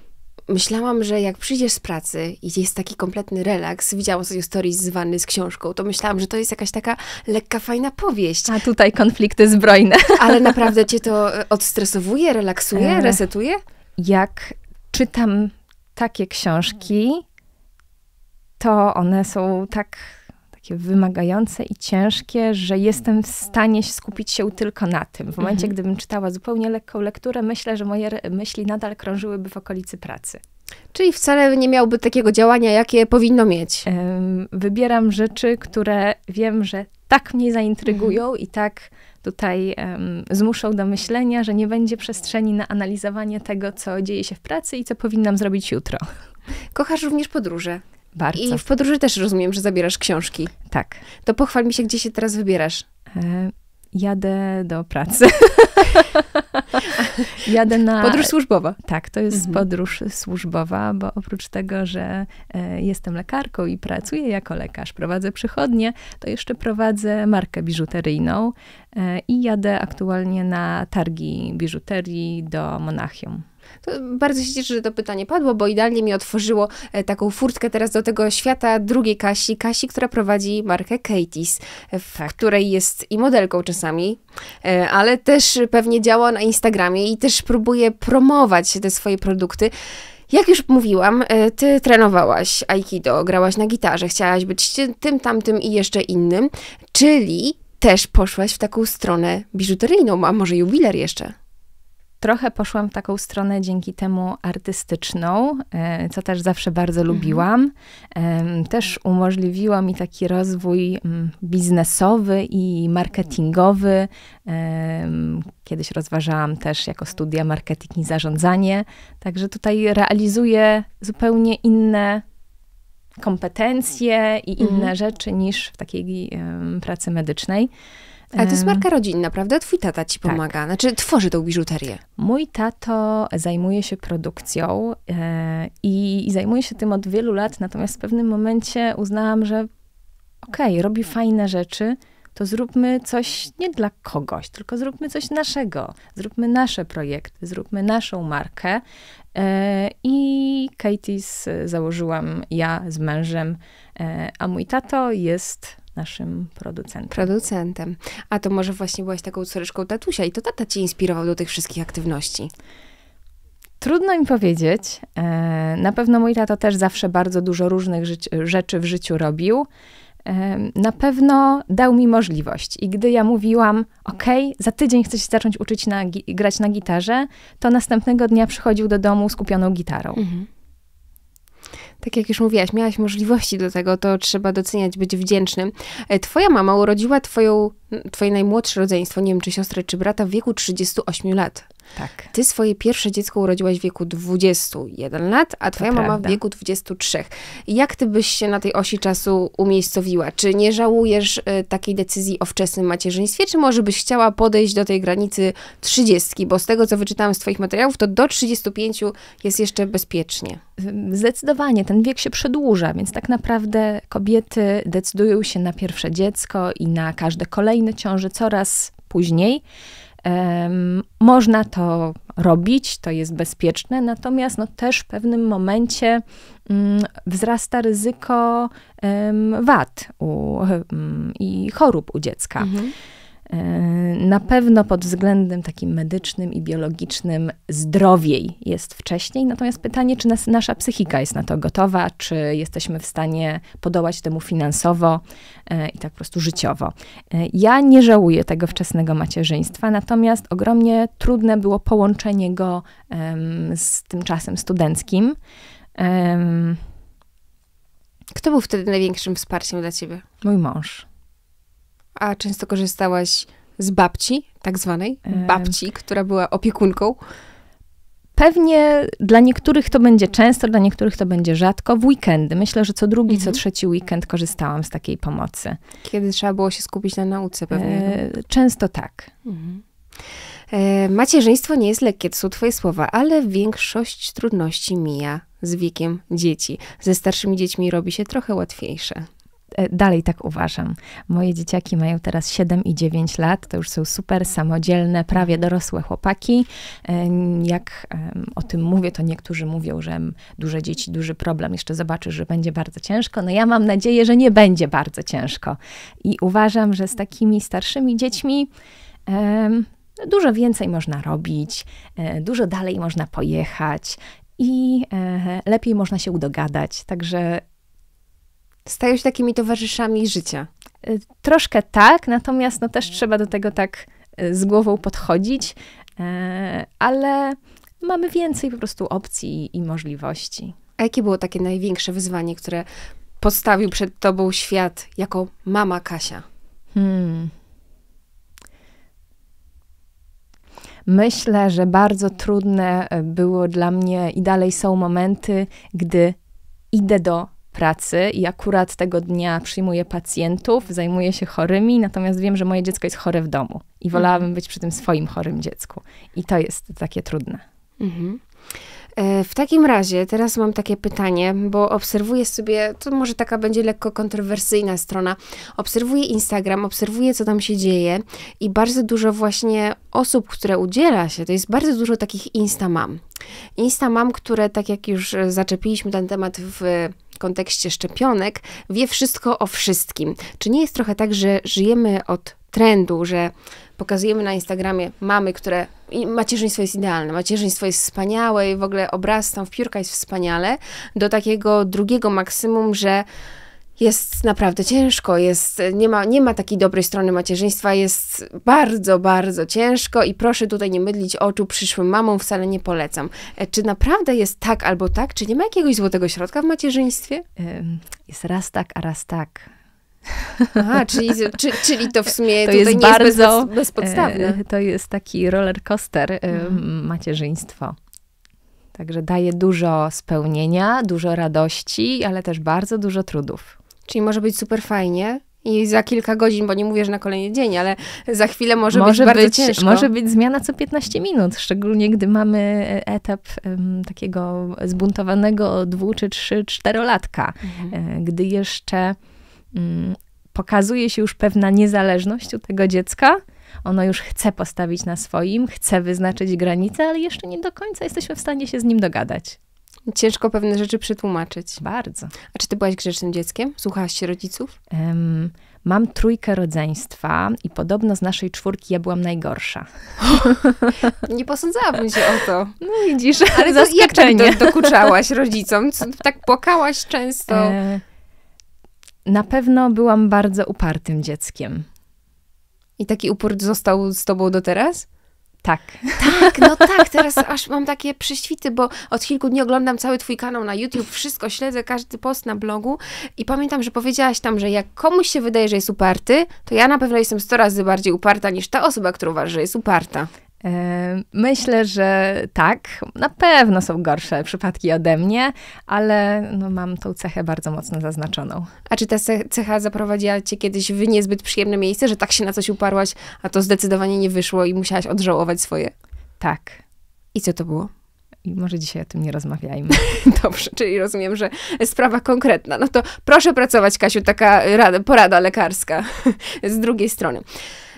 Myślałam, że jak przyjdziesz z pracy i jest taki kompletny relaks, widziałam sobie stories z z książką, to myślałam, że to jest jakaś taka lekka, fajna powieść. A tutaj konflikty zbrojne. Ale naprawdę cię to e, odstresowuje, relaksuje, e, resetuje? Jak czytam takie książki, to one są tak takie wymagające i ciężkie, że jestem w stanie skupić się tylko na tym. W momencie, mhm. gdybym czytała zupełnie lekką lekturę, myślę, że moje myśli nadal krążyłyby w okolicy pracy. Czyli wcale nie miałby takiego działania, jakie powinno mieć. Wybieram rzeczy, które wiem, że tak mnie zaintrygują mhm. i tak tutaj um, zmuszą do myślenia, że nie będzie przestrzeni na analizowanie tego, co dzieje się w pracy i co powinnam zrobić jutro. Kochasz również podróże. Bardzo. I w podróży też rozumiem, że zabierasz książki. Tak. To pochwal mi się, gdzie się teraz wybierasz. E, jadę do pracy. Jadę na... Podróż służbowa. Tak, to jest mhm. podróż służbowa, bo oprócz tego, że e, jestem lekarką i pracuję jako lekarz, prowadzę przychodnie, to jeszcze prowadzę markę biżuteryjną e, i jadę aktualnie na targi biżuterii do Monachium. To bardzo się cieszę, że to pytanie padło, bo idealnie mi otworzyło e, taką furtkę teraz do tego świata drugiej Kasi, Kasi, która prowadzi markę Katie's, w tak. której jest i modelką czasami, ale też pewnie działa na Instagramie i też próbuję promować te swoje produkty. Jak już mówiłam, e, ty trenowałaś aikido, grałaś na gitarze, chciałaś być tym, tamtym i jeszcze innym, czyli też poszłaś w taką stronę biżuteryjną, a może jubiler jeszcze? trochę poszłam w taką stronę dzięki temu artystyczną, e, co też zawsze bardzo mhm. lubiłam. Też umożliwiło mi taki rozwój mm, biznesowy i marketingowy. Kiedyś rozważałam też jako studia marketing i zarządzanie, także tutaj realizuję zupełnie inne kompetencje i inne mhm. rzeczy niż w takiej pracy medycznej. Ale to jest e. marka rodzinna, prawda? Twój tata ci tak. pomaga, tak. znaczy tworzy tą biżuterię. Mój tato zajmuje się produkcją i, e, i zajmuje się tym od wielu lat, natomiast w pewnym momencie uznałam, że okej, okay, robi fajne rzeczy, to zróbmy coś nie dla kogoś, tylko zróbmy coś naszego. Zróbmy nasze projekty, zróbmy naszą markę. E, I Katie's założyłam ja z mężem, a mój tato jest naszym producentem. Producentem. A to może właśnie byłaś taką córeczką tatusia i to tata cię inspirował do tych wszystkich aktywności. Trudno mi powiedzieć. E, na pewno mój tato też zawsze bardzo dużo różnych rzeczy w życiu robił. E, na pewno dał mi możliwość. I gdy ja mówiłam, OK, za tydzień chcę się zacząć uczyć na, grać na gitarze, to następnego dnia przychodził do domu z kupioną gitarą. Mhm tak jak już mówiłaś, miałaś możliwości do tego, to trzeba doceniać, być wdzięcznym. E, twoja mama urodziła twoją twoje najmłodsze rodzeństwo, nie wiem, czy siostry czy brata, w wieku 38 lat. Tak. Ty swoje pierwsze dziecko urodziłaś w wieku 21 lat, a twoja to mama prawda. w wieku 23. Jak ty byś się na tej osi czasu umiejscowiła? Czy nie żałujesz y, takiej decyzji o wczesnym macierzyństwie, czy może byś chciała podejść do tej granicy 30? Bo z tego, co wyczytałam z twoich materiałów, to do 35 jest jeszcze bezpiecznie. Zdecydowanie, ten wiek się przedłuża, więc tak naprawdę kobiety decydują się na pierwsze dziecko i na każde kolejne kolejne coraz później. Można to robić, to jest bezpieczne, natomiast no też w pewnym momencie mm, wzrasta ryzyko wad u, i chorób u dziecka. Mhm. E, na pewno pod względem takim medycznym i biologicznym zdrowiej jest wcześniej, natomiast pytanie, czy nas, nasza psychika jest na to gotowa, czy jesteśmy w stanie podołać temu finansowo e, i tak po prostu życiowo. E, ja nie żałuję tego wczesnego macierzyństwa, natomiast ogromnie trudne było połączenie go z tym czasem studenckim. Kto był wtedy największym wsparciem dla ciebie? Mój mąż. A często korzystałaś z babci, tak zwanej babci, która była opiekunką? Pewnie dla niektórych to będzie często, dla niektórych to będzie rzadko. W weekendy. Myślę, że co drugi, mhm. co trzeci weekend korzystałam z takiej pomocy. Kiedy trzeba było się skupić na nauce pewnie. E, no? często tak. Mhm. E, macierzyństwo nie jest lekkie, to są twoje słowa, ale większość trudności mija z wiekiem dzieci. Ze starszymi dziećmi robi się trochę łatwiejsze. E, dalej tak uważam. Moje dzieciaki mają teraz 7 i 9 lat, to już są super samodzielne, prawie dorosłe chłopaki. E, jak o tym mówię, to niektórzy mówią, że duże dzieci, duży problem, jeszcze zobaczysz, że będzie bardzo ciężko. No ja mam nadzieję, że nie będzie bardzo ciężko. I uważam, że z takimi starszymi dziećmi no dużo więcej można robić, e, dużo dalej można pojechać i lepiej można się udogadać. Także Stają się takimi towarzyszami życia. Y, troszkę tak, natomiast no też trzeba do tego tak y, z głową podchodzić, y, ale mamy więcej po prostu opcji i możliwości. A jakie było takie największe wyzwanie, które postawił przed tobą świat jako mama Kasia? Hmm. Myślę, że bardzo trudne było dla mnie i dalej są momenty, gdy idę do pracy i akurat tego dnia przyjmuję pacjentów, zajmuję się chorymi, natomiast wiem, że moje dziecko jest chore w domu i wolałabym mhm. być przy tym swoim chorym dziecku. I to jest takie trudne. Mhm. E, w takim razie teraz mam takie pytanie, bo obserwuję sobie, to może taka będzie lekko kontrowersyjna strona, obserwuję Instagram, obserwuję co tam się dzieje i bardzo dużo właśnie osób, które udziela się, to jest bardzo dużo takich insta mam, insta mam, które tak jak już e, zaczepiliśmy ten temat w kontekście szczepionek, wie wszystko o wszystkim. Czy nie jest trochę tak, że żyjemy od trendu, że pokazujemy na Instagramie mamy, które macierzyństwo jest idealne, macierzyństwo jest wspaniałe i w ogóle obraz tam w piórka jest wspaniale, do takiego drugiego maksimum, że jest naprawdę ciężko, jest, nie, ma, nie ma takiej dobrej strony macierzyństwa, jest bardzo, bardzo ciężko i proszę tutaj nie mydlić oczu przyszłym mamom, wcale nie polecam. E, czy naprawdę jest tak albo tak? Czy nie ma jakiegoś złotego środka w macierzyństwie? Jest raz tak, a raz tak Aha, czyli, czy, czyli to w sumie to jest bardzo jest bez, bezpodstawne. E, to jest taki roller coaster e, mhm. macierzyństwo. Także daje dużo spełnienia, dużo radości, ale też bardzo dużo trudów. Czyli może być super fajnie, i za kilka godzin, bo nie mówię, że na kolejny dzień, ale za chwilę może, może być, być bardzo ciężko. Może być zmiana co 15 minut, szczególnie gdy mamy e, etap um, takiego zbuntowanego dwu czy trzy, czterolatka, mhm. gdy jeszcze Mm, pokazuje się już pewna niezależność u tego dziecka. Ono już chce postawić na swoim, chce wyznaczyć granice, ale jeszcze nie do końca jesteśmy w stanie się z nim dogadać. Ciężko pewne rzeczy przetłumaczyć. Bardzo. A czy ty byłaś grzecznym dzieckiem? Słuchałaś się rodziców? Um, mam trójkę rodzeństwa i podobno z naszej czwórki ja byłam najgorsza. nie posądzałabym się o to. No widzisz, ale jak tak dokuczałaś rodzicom? Co, tak płakałaś często? E na pewno byłam bardzo upartym dzieckiem. I taki upór został z tobą do teraz? Tak. Tak, no tak, teraz aż mam takie prześwity, bo od kilku dni oglądam cały twój kanał na YouTube, wszystko śledzę, każdy post na blogu i pamiętam, że powiedziałaś tam, że jak komuś się wydaje, że jest uparty, to ja na pewno jestem 100 razy bardziej uparta niż ta osoba, która uważa, że jest uparta. Myślę, że tak, na pewno są gorsze przypadki ode mnie, ale no mam tą cechę bardzo mocno zaznaczoną. A czy ta cecha zaprowadziła cię kiedyś w niezbyt przyjemne miejsce, że tak się na coś uparłaś, a to zdecydowanie nie wyszło i musiałaś odżałować swoje? Tak. I co to było? I może dzisiaj o tym nie rozmawiajmy. Dobrze, czyli rozumiem, że sprawa konkretna. No to proszę pracować, Kasiu, taka rada, porada lekarska z drugiej strony.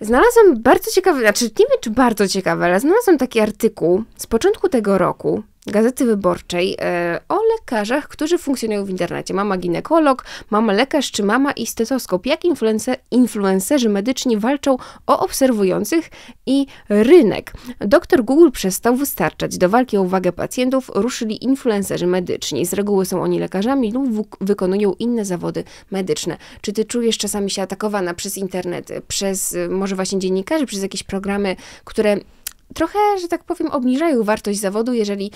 Znalazłam bardzo ciekawy, znaczy nie wiem czy bardzo ciekawy, ale znalazłam taki artykuł z początku tego roku Gazety Wyborczej e, o lekarzach, którzy funkcjonują w internecie. Mama ginekolog, mama lekarz czy mama i stetoskop. Jak influencer, influencerzy medyczni walczą o obserwujących i rynek. Doktor Google przestał wystarczać. Do walki o uwagę pacjentów ruszyli influencerzy medyczni. Z reguły są oni lekarzami lub wykonują inne zawody medyczne. Czy ty czujesz czasami się atakowana przez internet, przez może właśnie dziennikarzy, przez jakieś programy, które trochę, że tak powiem, obniżają wartość zawodu, jeżeli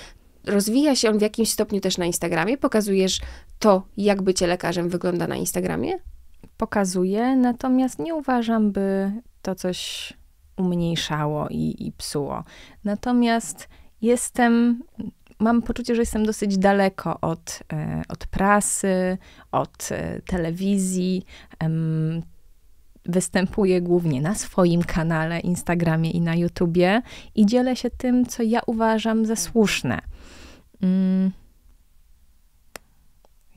rozwija się on w jakimś stopniu też na Instagramie? Pokazujesz to, jak bycie lekarzem wygląda na Instagramie? Pokazuję, natomiast nie uważam, by to coś umniejszało i, i psuło. Natomiast jestem, mam poczucie, że jestem dosyć daleko od, e, od prasy, od e, telewizji występuję głównie na swoim kanale, Instagramie i na YouTubie i dzielę się tym, co ja uważam za słuszne. Mm.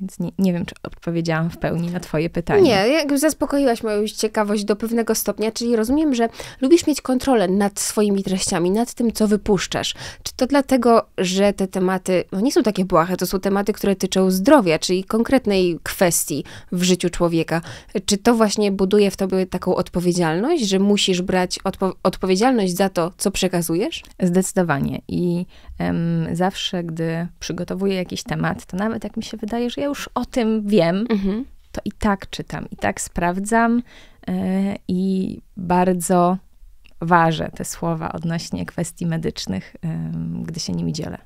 Więc nie, nie wiem, czy odpowiedziałam w pełni na twoje pytanie. Nie, jak zaspokoiłaś moją ciekawość do pewnego stopnia, czyli rozumiem, że lubisz mieć kontrolę nad swoimi treściami, nad tym, co wypuszczasz. Czy to dlatego, że te tematy no nie są takie błahe, to są tematy, które tyczą zdrowia, czyli konkretnej kwestii w życiu człowieka. Czy to właśnie buduje w tobie taką odpowiedzialność, że musisz brać odpo odpowiedzialność za to, co przekazujesz? Zdecydowanie. I um, zawsze, gdy przygotowuję jakiś temat, to nawet jak mi się wydaje, że ja już o tym wiem, mhm. to i tak czytam, i tak sprawdzam e, i bardzo ważę te słowa odnośnie kwestii medycznych, e, gdy się nimi dzielę.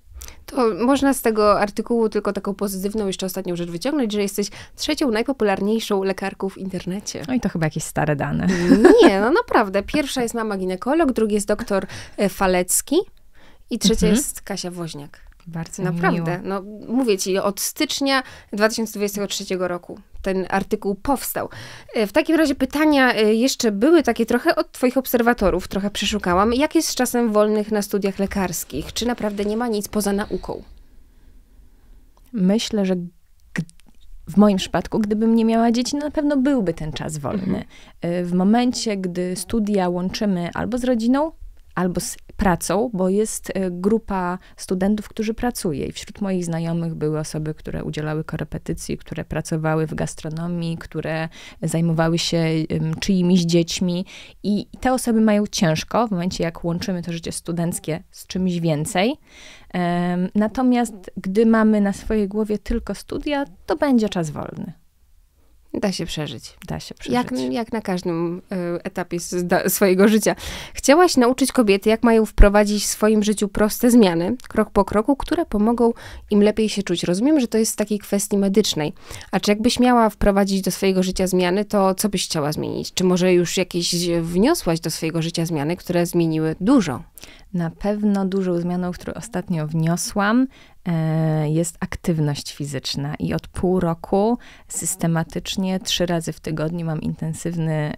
To można z tego artykułu tylko taką pozytywną jeszcze ostatnią rzecz wyciągnąć, że jesteś trzecią najpopularniejszą lekarką w internecie. No i to chyba jakieś stare dane. Nie, no naprawdę. Pierwsza jest mama ginekolog, drugi jest doktor e, Falecki i trzecia mhm. jest Kasia Woźniak. Bardzo Naprawdę. Miło. No, mówię ci, od stycznia 2023 roku ten artykuł powstał. E, w takim razie pytania e, jeszcze były takie trochę od Twoich obserwatorów, trochę przeszukałam. Jak jest z czasem wolnych na studiach lekarskich? Czy naprawdę nie ma nic poza nauką? Myślę, że w moim przypadku, gdybym nie miała dzieci, na pewno byłby ten czas wolny. Mhm. E, w momencie, gdy studia łączymy albo z rodziną, albo z pracą, bo jest y, grupa studentów, którzy pracuje. I wśród moich znajomych były osoby, które udzielały korepetycji, które pracowały w gastronomii, które zajmowały się czyimiś dziećmi. I te osoby mają ciężko w momencie, jak łączymy to życie studenckie z czymś więcej. Natomiast gdy mamy na swojej głowie tylko studia, to będzie czas wolny. Da się przeżyć. Da się przeżyć. Jak, jak na każdym y, etapie swojego życia. Chciałaś nauczyć kobiety, jak mają wprowadzić w swoim życiu proste zmiany, krok po kroku, które pomogą im lepiej się czuć. Rozumiem, że to jest z takiej kwestii medycznej. A czy jakbyś miała wprowadzić do swojego życia zmiany, to co byś chciała zmienić? Czy może już jakieś wniosłaś do swojego życia zmiany, które zmieniły dużo? Na pewno dużą zmianą, którą ostatnio wniosłam, e, jest aktywność fizyczna i od pół roku systematycznie trzy razy w tygodniu mam intensywny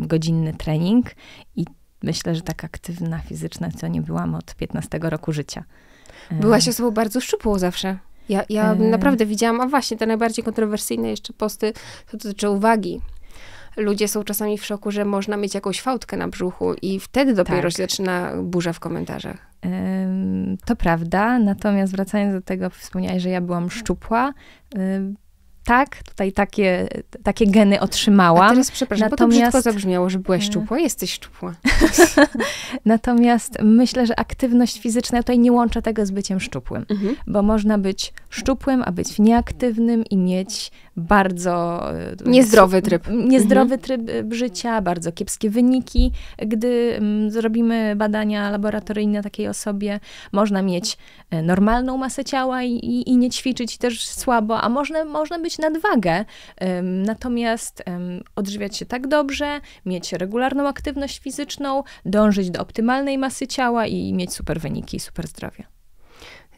godzinny trening i myślę, że tak aktywna fizyczna, co nie byłam od 15 roku życia. E, Byłaś osobą bardzo szczupłą zawsze. Ja, ja e, naprawdę widziałam, a właśnie te najbardziej kontrowersyjne jeszcze posty, co dotyczy uwagi, ludzie są czasami w szoku, że można mieć jakąś fałdkę na brzuchu i wtedy dopiero tak. się zaczyna burza w komentarzach. to prawda, natomiast wracając do tego, wspomniałeś, że ja byłam szczupła. tak, tutaj takie, takie geny otrzymałam. A teraz przepraszam, Natomiast... bo to brzydko zabrzmiało, że byłaś e. szczupła, jesteś szczupła. Natomiast myślę, że aktywność fizyczna, tutaj nie łączy tego z byciem szczupłym, mhm. bo można być szczupłym, a być nieaktywnym i mieć bardzo... E, niezdrowy tryb. Niezdrowy mhm. tryb życia, bardzo kiepskie wyniki. Gdy mm, zrobimy badania laboratoryjne takiej osobie, można mieć e, normalną masę ciała i, i, i nie ćwiczyć i też słabo, a można, można być nadwagę, natomiast odżywiać się tak dobrze, mieć regularną aktywność fizyczną, dążyć do optymalnej masy ciała i mieć super wyniki, i super zdrowie.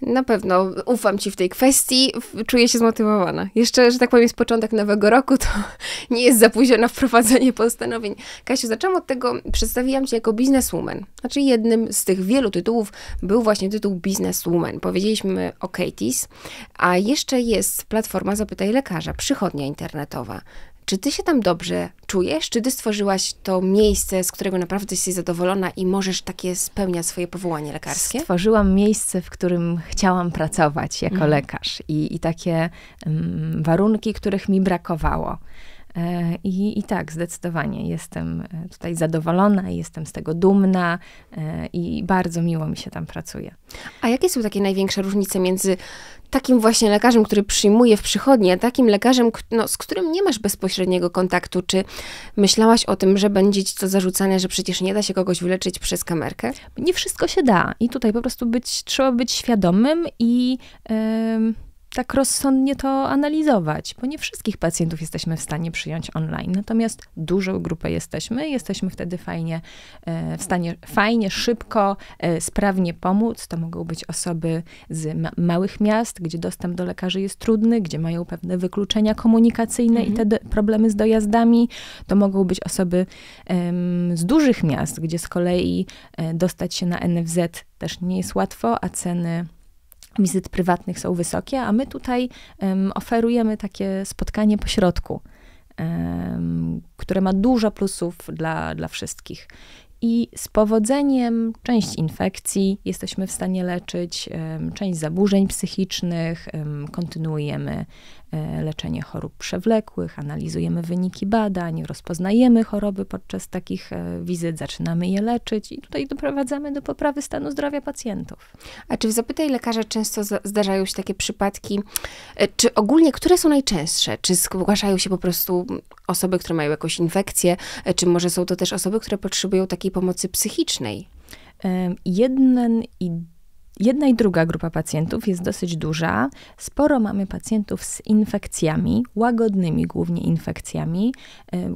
Na pewno ufam Ci w tej kwestii, czuję się zmotywowana. Jeszcze, że tak powiem, jest początek nowego roku, to nie jest za późno na wprowadzenie postanowień. Kasiu, zaczęłam od tego, przedstawiłam Cię jako bizneswoman. Znaczy jednym z tych wielu tytułów był właśnie tytuł Bizneswoman. Powiedzieliśmy o Katie's, a jeszcze jest platforma Zapytaj Lekarza, przychodnia internetowa. Czy ty się tam dobrze czujesz? Czy ty stworzyłaś to miejsce, z którego naprawdę jesteś zadowolona i możesz takie spełniać swoje powołanie lekarskie? Stworzyłam miejsce, w którym chciałam pracować jako mhm. lekarz i, i takie um, warunki, których mi brakowało. E, I, I, tak, zdecydowanie jestem e, tutaj zadowolona, jestem z tego dumna e, i bardzo miło mi się tam pracuje. A jakie są takie największe różnice między takim właśnie lekarzem, który przyjmuje w przychodnie, takim lekarzem, no, z którym nie masz bezpośredniego kontaktu? Czy myślałaś o tym, że będzie ci to zarzucane, że przecież nie da się kogoś wyleczyć przez kamerkę? Nie wszystko się da i tutaj po prostu być, trzeba być świadomym i... Yy tak rozsądnie to analizować, bo nie wszystkich pacjentów jesteśmy w stanie przyjąć online, natomiast dużą grupę jesteśmy, jesteśmy wtedy fajnie e, w stanie fajnie, szybko, e, sprawnie pomóc. To mogą być osoby z ma małych miast, gdzie dostęp do lekarzy jest trudny, gdzie mają pewne wykluczenia komunikacyjne mhm. i te mhm. problemy z dojazdami. To mogą być osoby um, z dużych miast, gdzie z kolei e, dostać się na NFZ też nie jest łatwo, a ceny wizyt prywatnych są wysokie, a my tutaj um, oferujemy takie spotkanie pośrodku, um, które ma dużo plusów dla, dla wszystkich. I z powodzeniem część infekcji jesteśmy w stanie leczyć, um, część zaburzeń psychicznych, kontynuujemy E, leczenie chorób przewlekłych, analizujemy wyniki badań, rozpoznajemy choroby podczas takich e, wizyt, zaczynamy je leczyć i tutaj doprowadzamy do poprawy stanu zdrowia pacjentów. A czy w Zapytaj Lekarza często zdarzają się takie przypadki, e, czy ogólnie, które są najczęstsze? Czy zgłaszają się po prostu osoby, które mają jakąś infekcję, czy może są to też osoby, które potrzebują takiej pomocy psychicznej? Jeden i Jedna i druga grupa pacjentów jest dosyć duża. Sporo mamy pacjentów z infekcjami, łagodnymi głównie infekcjami,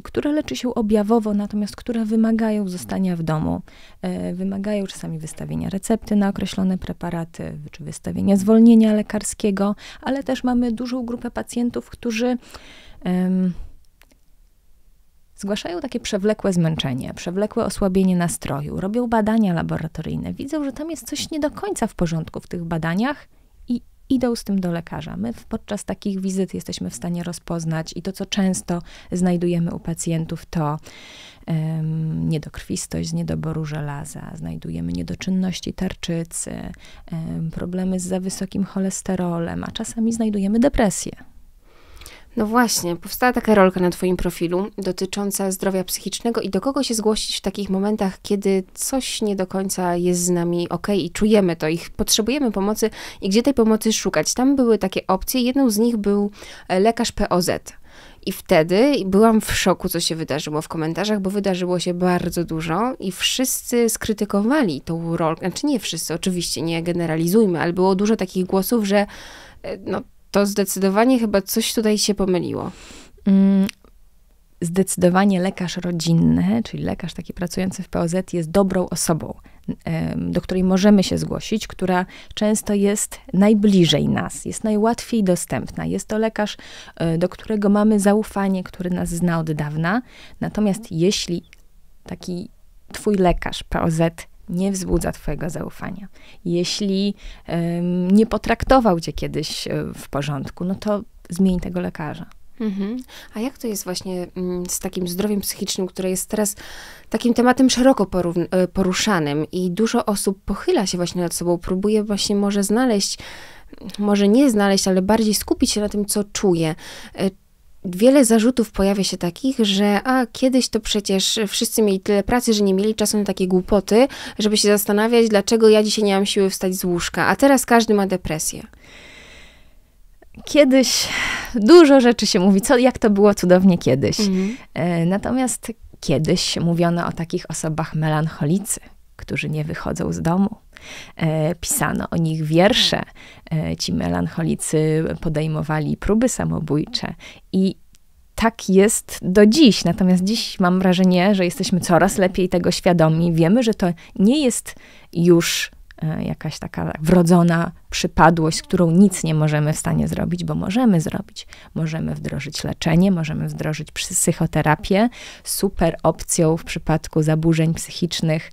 które leczy się objawowo, natomiast które wymagają zostania w domu. E, wymagają czasami wystawienia recepty na określone preparaty, czy wystawienia zwolnienia lekarskiego, ale też mamy dużą grupę pacjentów, którzy. Um, Zgłaszają takie przewlekłe zmęczenie, przewlekłe osłabienie nastroju, robią badania laboratoryjne, widzą, że tam jest coś nie do końca w porządku w tych badaniach i idą z tym do lekarza. My podczas takich wizyt jesteśmy w stanie rozpoznać i to, co często znajdujemy u pacjentów, to um, niedokrwistość z niedoboru żelaza, znajdujemy niedoczynności tarczycy, um, problemy z za wysokim cholesterolem, a czasami znajdujemy depresję. No właśnie, powstała taka rolka na Twoim profilu dotycząca zdrowia psychicznego i do kogo się zgłosić w takich momentach, kiedy coś nie do końca jest z nami ok i czujemy to, ich potrzebujemy pomocy i gdzie tej pomocy szukać. Tam były takie opcje, jedną z nich był e, lekarz POZ. I wtedy byłam w szoku, co się wydarzyło w komentarzach, bo wydarzyło się bardzo dużo i wszyscy skrytykowali tą rolkę. Znaczy nie wszyscy, oczywiście, nie generalizujmy, ale było dużo takich głosów, że e, no, to zdecydowanie chyba coś tutaj się pomyliło. Mm zdecydowanie lekarz rodzinny, czyli lekarz taki pracujący w POZ, jest dobrą osobą, do której możemy się zgłosić, która często jest najbliżej nas, jest najłatwiej dostępna. Jest to lekarz, e, do którego mamy zaufanie, który nas zna od dawna. Natomiast jeśli taki twój lekarz POZ nie wzbudza Twojego zaufania. Jeśli um, nie potraktował Cię kiedyś e, w porządku, no to zmień tego lekarza. Mhm. A jak to jest właśnie mm, z takim zdrowiem psychicznym, które jest teraz takim tematem szeroko e, poruszanym i dużo osób pochyla się właśnie nad sobą, próbuje właśnie może znaleźć, może nie znaleźć, ale bardziej skupić się na tym, co czuje. E, wiele zarzutów pojawia się takich, że a kiedyś to przecież wszyscy mieli tyle pracy, że nie mieli czasu na takie głupoty, żeby się zastanawiać, dlaczego ja dzisiaj nie mam siły wstać z łóżka, a teraz każdy ma depresję. Kiedyś dużo rzeczy się mówi, co, jak to było cudownie kiedyś. Mhm. E, natomiast kiedyś mówiono o takich osobach melancholicy, którzy nie wychodzą z domu, E, pisano o nich wiersze. E, ci melancholicy podejmowali próby samobójcze i tak jest do dziś. Natomiast dziś mam wrażenie, że jesteśmy coraz lepiej tego świadomi. Wiemy, że to nie jest już E, jakaś taka wrodzona przypadłość, z którą nic nie możemy w stanie zrobić, bo możemy zrobić. Możemy wdrożyć leczenie, możemy wdrożyć psychoterapię. Super opcją w przypadku zaburzeń psychicznych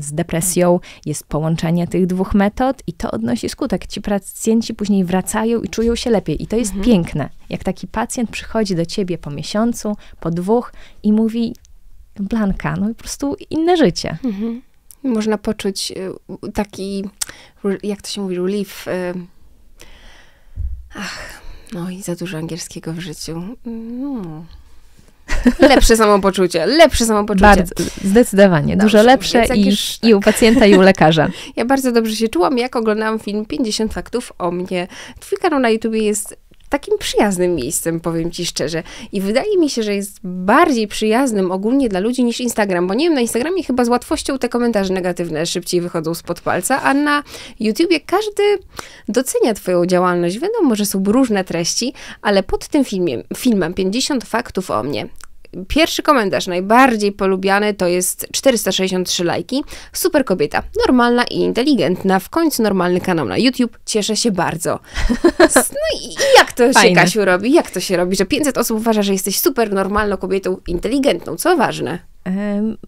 z depresją jest połączenie tych dwóch metod i to odnosi skutek. Ci pacjenci później wracają i czują się lepiej. I to jest mhm. piękne. Jak taki pacjent przychodzi do ciebie po miesiącu, po dwóch i mówi: Blanka, no i po prostu inne życie. Mhm. Można poczuć y, taki, jak to się mówi, relief. Y, ach, no i za dużo angielskiego w życiu. No. Lepsze samopoczucie, lepsze samopoczucie. Bardzo, zdecydowanie, dobrze, dużo lepsze i, już, tak. i u pacjenta, i u lekarza. Ja bardzo dobrze się czułam, jak oglądałam film 50 faktów o mnie. Twój kanał na YouTubie jest takim przyjaznym miejscem, powiem Ci szczerze. I wydaje mi się, że jest bardziej przyjaznym ogólnie dla ludzi niż Instagram, bo nie wiem, na Instagramie chyba z łatwością te komentarze negatywne szybciej wychodzą spod palca, a na YouTubie każdy docenia Twoją działalność. Wiadomo, że są różne treści, ale pod tym filmiem, filmem 50 faktów o mnie Pierwszy komentarz, najbardziej polubiany, to jest 463 lajki. Super kobieta, normalna i inteligentna, w końcu normalny kanał na YouTube, cieszę się bardzo. No i jak to się, Kasiu, robi? Jak to się robi, że 500 osób uważa, że jesteś super normalną kobietą, inteligentną, co ważne?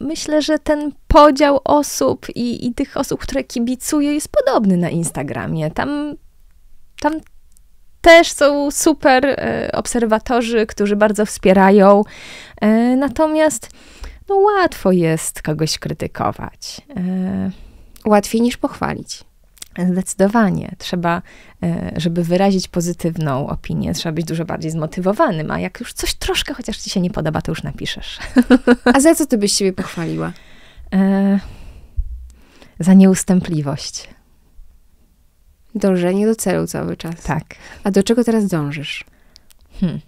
Myślę, że ten podział osób i, i tych osób, które kibicuje, jest podobny na Instagramie. Tam tam też są super e, obserwatorzy, którzy bardzo wspierają. E, natomiast no, łatwo jest kogoś krytykować. E, łatwiej niż pochwalić. Zdecydowanie. Trzeba, żeby wyrazić pozytywną opinię, trzeba być dużo bardziej zmotywowanym, a jak już coś troszkę chociaż ci się nie podoba, to już napiszesz. A za co ty byś siebie pochwaliła? Za nieustępliwość. Dążenie do celu cały czas. Tak. A do czego teraz dążysz? Hmm.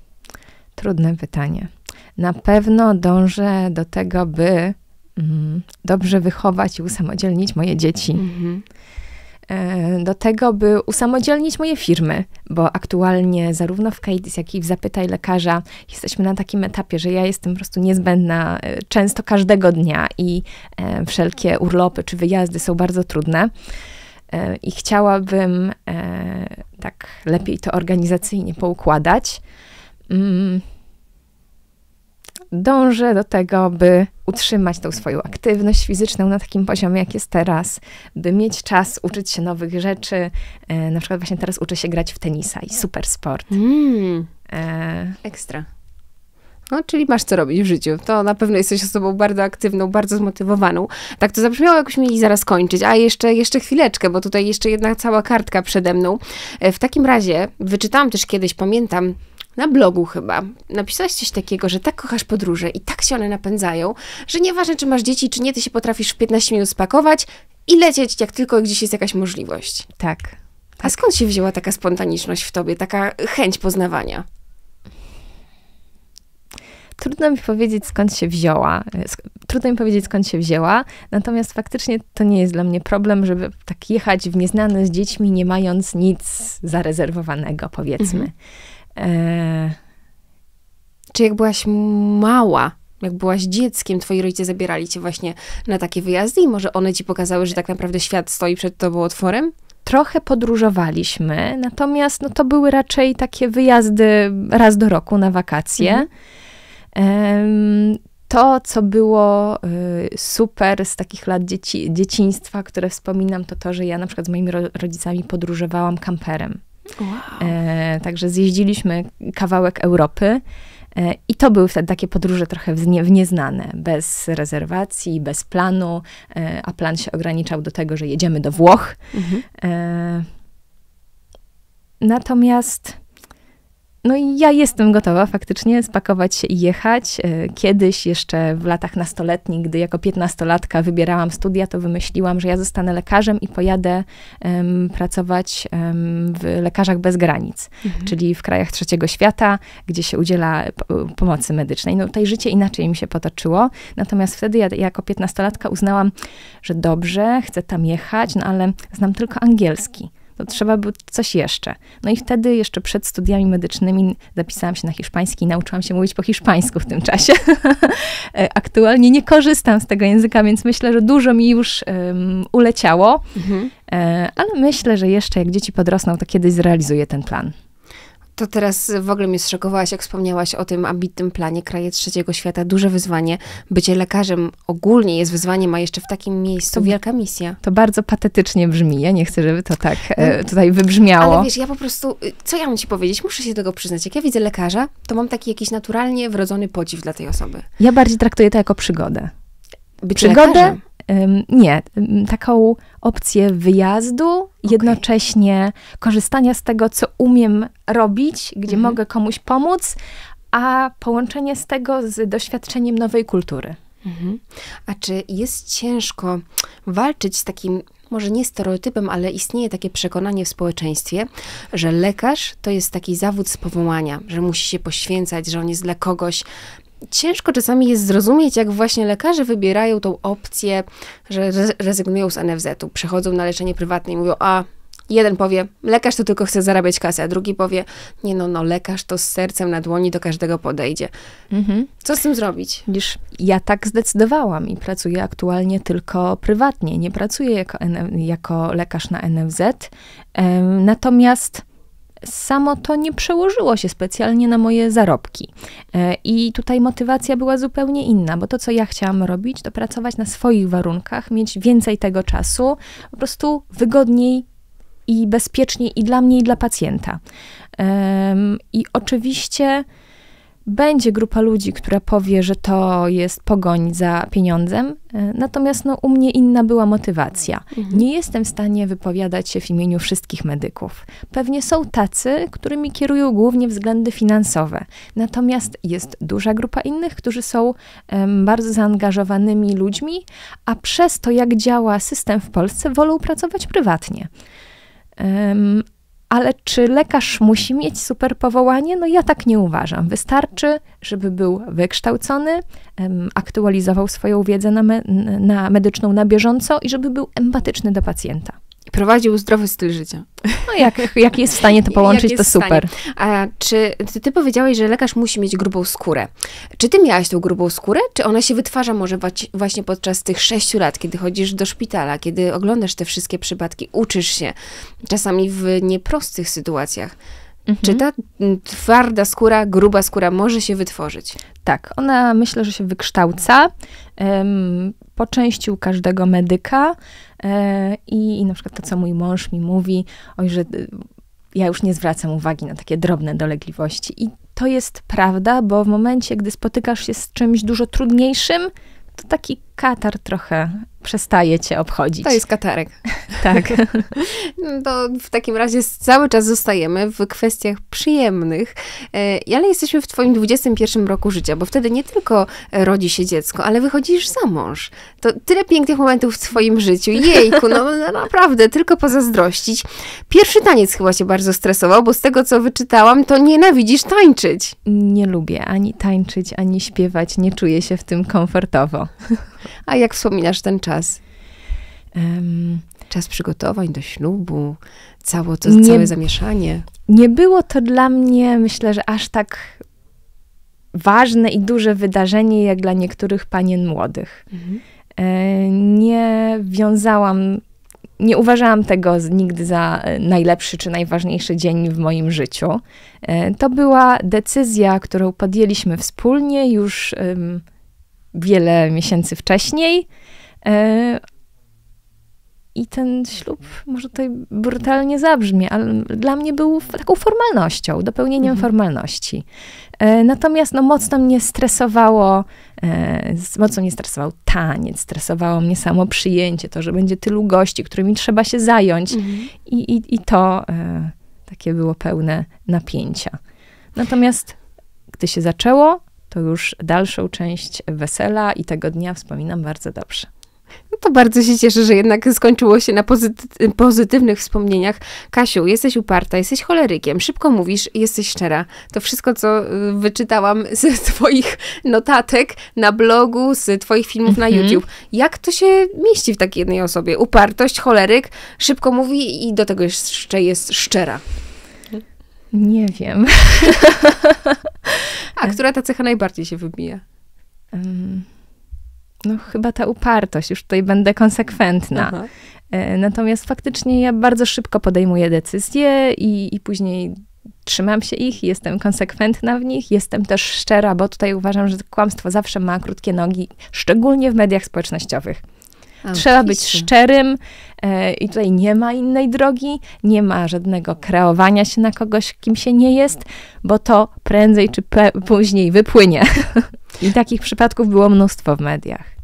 Trudne pytanie. Na pewno dążę do tego, by mm, dobrze wychować i usamodzielnić moje dzieci. Mhm. E, do tego, by usamodzielnić moje firmy, bo aktualnie zarówno w Kaitis, jak i w Zapytaj Lekarza jesteśmy na takim etapie, że ja jestem po prostu niezbędna e, często każdego dnia i e, wszelkie urlopy czy wyjazdy są bardzo trudne. E, i chciałabym e, tak lepiej to organizacyjnie poukładać. Mm. Dążę do tego, by utrzymać tą swoją aktywność fizyczną na takim poziomie, jak jest teraz, by mieć czas uczyć się nowych rzeczy. E, na przykład właśnie teraz uczę się grać w tenisa i super sport. Mm. E... Ekstra. No, czyli masz co robić w życiu. To na pewno jesteś osobą bardzo aktywną, bardzo zmotywowaną. Tak to zabrzmiało, jakbyśmy mieli zaraz kończyć. A jeszcze, jeszcze chwileczkę, bo tutaj jeszcze jedna cała kartka przede mną. E, w takim razie wyczytałam też kiedyś, pamiętam, na blogu chyba, napisałaś coś takiego, że tak kochasz podróże i tak się one napędzają, że nieważne czy masz dzieci, czy nie, ty się potrafisz w 15 minut spakować i lecieć, jak tylko gdzieś jest jakaś możliwość. Tak. A skąd się wzięła taka spontaniczność w tobie, taka chęć poznawania? Trudno mi powiedzieć, skąd się wzięła. Trudno mi powiedzieć, skąd się wzięła, natomiast faktycznie to nie jest dla mnie problem, żeby tak jechać w nieznane z dziećmi, nie mając nic zarezerwowanego, powiedzmy. Mhm. E... Czy jak byłaś mała, jak byłaś dzieckiem, twoi rodzice zabierali cię właśnie na takie wyjazdy i może one ci pokazały, że tak naprawdę świat stoi przed tobą otworem? Trochę podróżowaliśmy, natomiast no, to były raczej takie wyjazdy raz do roku na wakacje. Mhm. To, co było y, super z takich lat dzieci, dzieciństwa, które wspominam, to to, że ja na przykład z moimi rodzicami podróżowałam kamperem. Wow. E, także zjeździliśmy kawałek Europy. E, I to były wtedy takie podróże trochę w, nie, w nieznane, bez rezerwacji, bez planu, e, a plan się ograniczał do tego, że jedziemy do Włoch. Mhm. Natomiast no i ja jestem gotowa faktycznie spakować się i jechać. E, kiedyś jeszcze w latach nastoletnich, gdy jako piętnastolatka wybierałam studia, to wymyśliłam, że ja zostanę lekarzem i pojadę um, pracować um, w Lekarzach Bez Granic, mhm. czyli w krajach trzeciego świata, gdzie się udziela e, pomocy medycznej. No tutaj życie inaczej mi się potoczyło, natomiast wtedy ja jako piętnastolatka uznałam, że dobrze, chcę tam jechać, no ale znam tylko angielski to trzeba było coś jeszcze. No i wtedy, jeszcze przed studiami medycznymi, zapisałam się na hiszpański i nauczyłam się mówić po hiszpańsku w tym czasie. E, aktualnie nie korzystam z tego języka, więc myślę, że dużo mi już um, uleciało, mhm. E, ale myślę, że jeszcze jak dzieci podrosną, to kiedyś zrealizuję ten plan. To teraz w ogóle mnie zszokowałaś, jak wspomniałaś o tym ambitnym planie Kraje Trzeciego Świata. Duże wyzwanie. Bycie lekarzem ogólnie jest wyzwaniem, a jeszcze w takim miejscu wielka misja. To bardzo patetycznie brzmi. Ja nie chcę, żeby to tak e, no, tutaj wybrzmiało. Ale wiesz, ja po prostu, y, co ja mam ci powiedzieć? Muszę się tego przyznać. Jak ja widzę lekarza, to mam taki jakiś naturalnie wrodzony podziw dla tej osoby. Ja bardziej traktuję to jako przygodę. Być przygodę lekarzem nie, taką opcję wyjazdu, okay. jednocześnie korzystania z tego, co umiem robić, gdzie mhm. mogę komuś pomóc, a połączenie z tego z doświadczeniem nowej kultury. Mhm. A czy jest ciężko walczyć z takim, może nie stereotypem, ale istnieje takie przekonanie w społeczeństwie, że lekarz to jest taki zawód z powołania, że musi się poświęcać, że on jest dla kogoś ciężko czasami jest zrozumieć, jak właśnie lekarze wybierają tą opcję, że rezygnują z NFZ-u, przechodzą na leczenie prywatne i mówią, a Jeden powie, lekarz to tylko chce zarabiać kasę, a drugi powie, nie no, no, lekarz to z sercem na dłoni do każdego podejdzie. Mhm. Co z tym zrobić? Widzisz, ja tak zdecydowałam i pracuję aktualnie tylko prywatnie. Nie pracuję jako, jako lekarz na NFZ. Um, natomiast samo to nie przełożyło się specjalnie na moje zarobki. E, I tutaj motywacja była zupełnie inna, bo to, co ja chciałam robić, to pracować na swoich warunkach, mieć więcej tego czasu, po prostu wygodniej i bezpieczniej i dla mnie, i dla pacjenta. I oczywiście będzie grupa ludzi, która powie, że to jest pogoń za pieniądzem, e, natomiast no, u mnie inna była motywacja. Mhm. Nie jestem w stanie wypowiadać się w imieniu wszystkich medyków. Pewnie są tacy, którymi kierują głównie względy finansowe, natomiast jest duża grupa innych, którzy są um, bardzo zaangażowanymi ludźmi, a przez to, jak działa system w Polsce, wolą pracować prywatnie. Um, ale czy lekarz musi mieć super powołanie? No ja tak nie uważam. Wystarczy, żeby był wykształcony, aktualizował swoją wiedzę na, me na medyczną na bieżąco i żeby był empatyczny do pacjenta prowadził zdrowy styl życia. No jak, jak jest w stanie to połączyć, to super. A czy ty, ty powiedziałeś, że lekarz musi mieć grubą skórę? Czy ty miałaś tą grubą skórę? Czy ona się wytwarza może właśnie podczas tych sześciu lat, kiedy chodzisz do szpitala, kiedy oglądasz te wszystkie przypadki, uczysz się, czasami w nieprostych sytuacjach? Mhm. Czy ta twarda skóra, gruba skóra może się wytworzyć? Tak, ona myślę, że się wykształca. Um, po części u każdego medyka e, i, i na przykład to, co mój mąż mi mówi, oj, że y, ja już nie zwracam uwagi na takie drobne dolegliwości. I to jest prawda, bo w momencie, gdy spotykasz się z czymś dużo trudniejszym, to taki katar trochę przestaje cię obchodzić. To jest katarek. tak. no to w takim razie cały czas zostajemy w kwestiach przyjemnych, e, ale jesteśmy w twoim 21 roku życia, bo wtedy nie tylko rodzi się dziecko, ale wychodzisz za mąż. To tyle pięknych momentów w twoim życiu. Jejku, no, no naprawdę, tylko pozazdrościć. Pierwszy taniec chyba się bardzo stresował, bo z tego, co wyczytałam, to nienawidzisz tańczyć. Nie lubię ani tańczyć, ani śpiewać. Nie czuję się w tym komfortowo. A jak wspominasz ten czas? Um, czas przygotowań do ślubu, cało to, nie, całe zamieszanie. Nie było to dla mnie, myślę, że aż tak ważne i duże wydarzenie, jak dla niektórych panien młodych. Mhm. E, nie wiązałam, nie uważałam tego nigdy za e, najlepszy czy najważniejszy dzień w moim życiu. E, to była decyzja, którą podjęliśmy wspólnie już. Um, wiele miesięcy wcześniej. E, I ten ślub może tutaj brutalnie zabrzmi, ale dla mnie był taką formalnością, dopełnieniem mhm. formalności. E, natomiast no, mocno mnie stresowało, e, mocno mnie stresował taniec, stresowało mnie samo przyjęcie, to, że będzie tylu gości, którymi trzeba się zająć. Mhm. I, i, I to takie było pełne napięcia. Natomiast gdy się zaczęło, to już dalszą część wesela i tego dnia wspominam bardzo dobrze. No to bardzo się cieszę, że jednak skończyło się na pozyty pozytywnych wspomnieniach. Kasiu, jesteś uparta, jesteś cholerykiem, szybko mówisz, jesteś szczera. To wszystko, co y, wyczytałam z Twoich notatek na blogu, z Twoich filmów na mhm. YouTube. Jak to się mieści w takiej jednej osobie? Upartość, choleryk, szybko mówi i do tego jeszcze jest szczera. Nie wiem. A która ta cecha najbardziej się wybija? No, chyba ta upartość, już tutaj będę konsekwentna. Aha. E, natomiast faktycznie ja bardzo szybko podejmuję decyzje i, i później trzymam się ich, jestem konsekwentna w nich, jestem też szczera, bo tutaj uważam, że kłamstwo zawsze ma krótkie nogi, szczególnie w mediach społecznościowych. Trzeba być szczerym e, i tutaj nie ma innej drogi, nie ma żadnego kreowania się na kogoś, kim się nie jest, bo to prędzej czy później wypłynie. I takich przypadków było mnóstwo w mediach.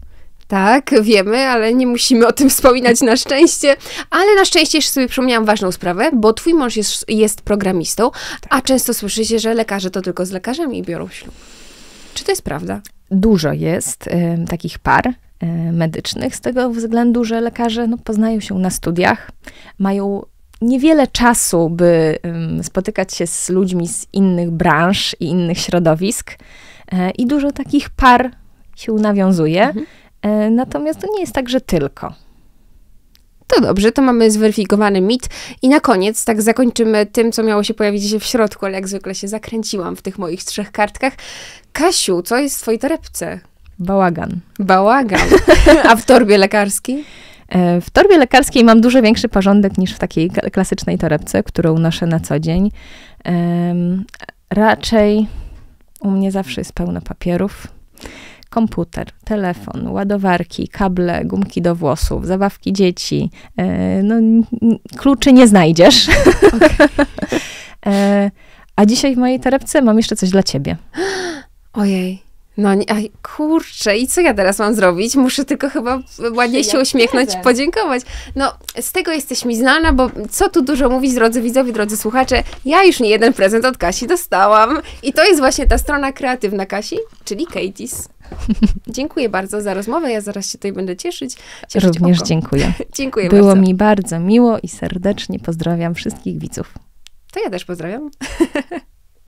Tak, wiemy, ale nie musimy o tym wspominać na szczęście. Ale na szczęście jeszcze sobie przypomniałam ważną sprawę, bo twój mąż jest, jest programistą, tak. a często słyszy się, że lekarze to tylko z lekarzami biorą ślub. Czy to jest prawda? Dużo jest y, takich par, E, medycznych, z tego względu, że lekarze no, poznają się na studiach, mają niewiele czasu, by spotykać się z ludźmi z innych branż i innych środowisk, e, i dużo takich par się nawiązuje. Mhm. E, natomiast to nie jest tak, że tylko. To dobrze, to mamy zweryfikowany mit. I na koniec, tak zakończymy tym, co miało się pojawić dzisiaj w środku, ale jak zwykle się zakręciłam w tych moich trzech kartkach. Kasiu, co jest w twojej torebce? Bałagan. Bałagan. A w torbie lekarskiej? E, w torbie lekarskiej mam dużo większy porządek niż w takiej klasycznej torebce, którą noszę na co dzień. Raczej u mnie zawsze jest pełno papierów. Komputer, telefon, ładowarki, kable, gumki do włosów, zabawki dzieci. E, no, kluczy nie znajdziesz. Okay. E, a dzisiaj w mojej torebce mam jeszcze coś dla ciebie. Ojej. No nie, kurczę, i co ja teraz mam zrobić? Muszę tylko chyba ładnie się uśmiechnąć, podziękować. No, z tego jesteś mi znana, bo co tu dużo mówić, drodzy widzowie, drodzy słuchacze, ja już nie jeden prezent od Kasi dostałam. I to jest właśnie ta strona kreatywna Kasi, czyli Katie's. Dziękuję bardzo za rozmowę. Ja zaraz się tutaj będę cieszyć. cieszyć Również oko. dziękuję. dziękuję Było bardzo. mi bardzo miło i serdecznie pozdrawiam wszystkich widzów. To ja też pozdrawiam.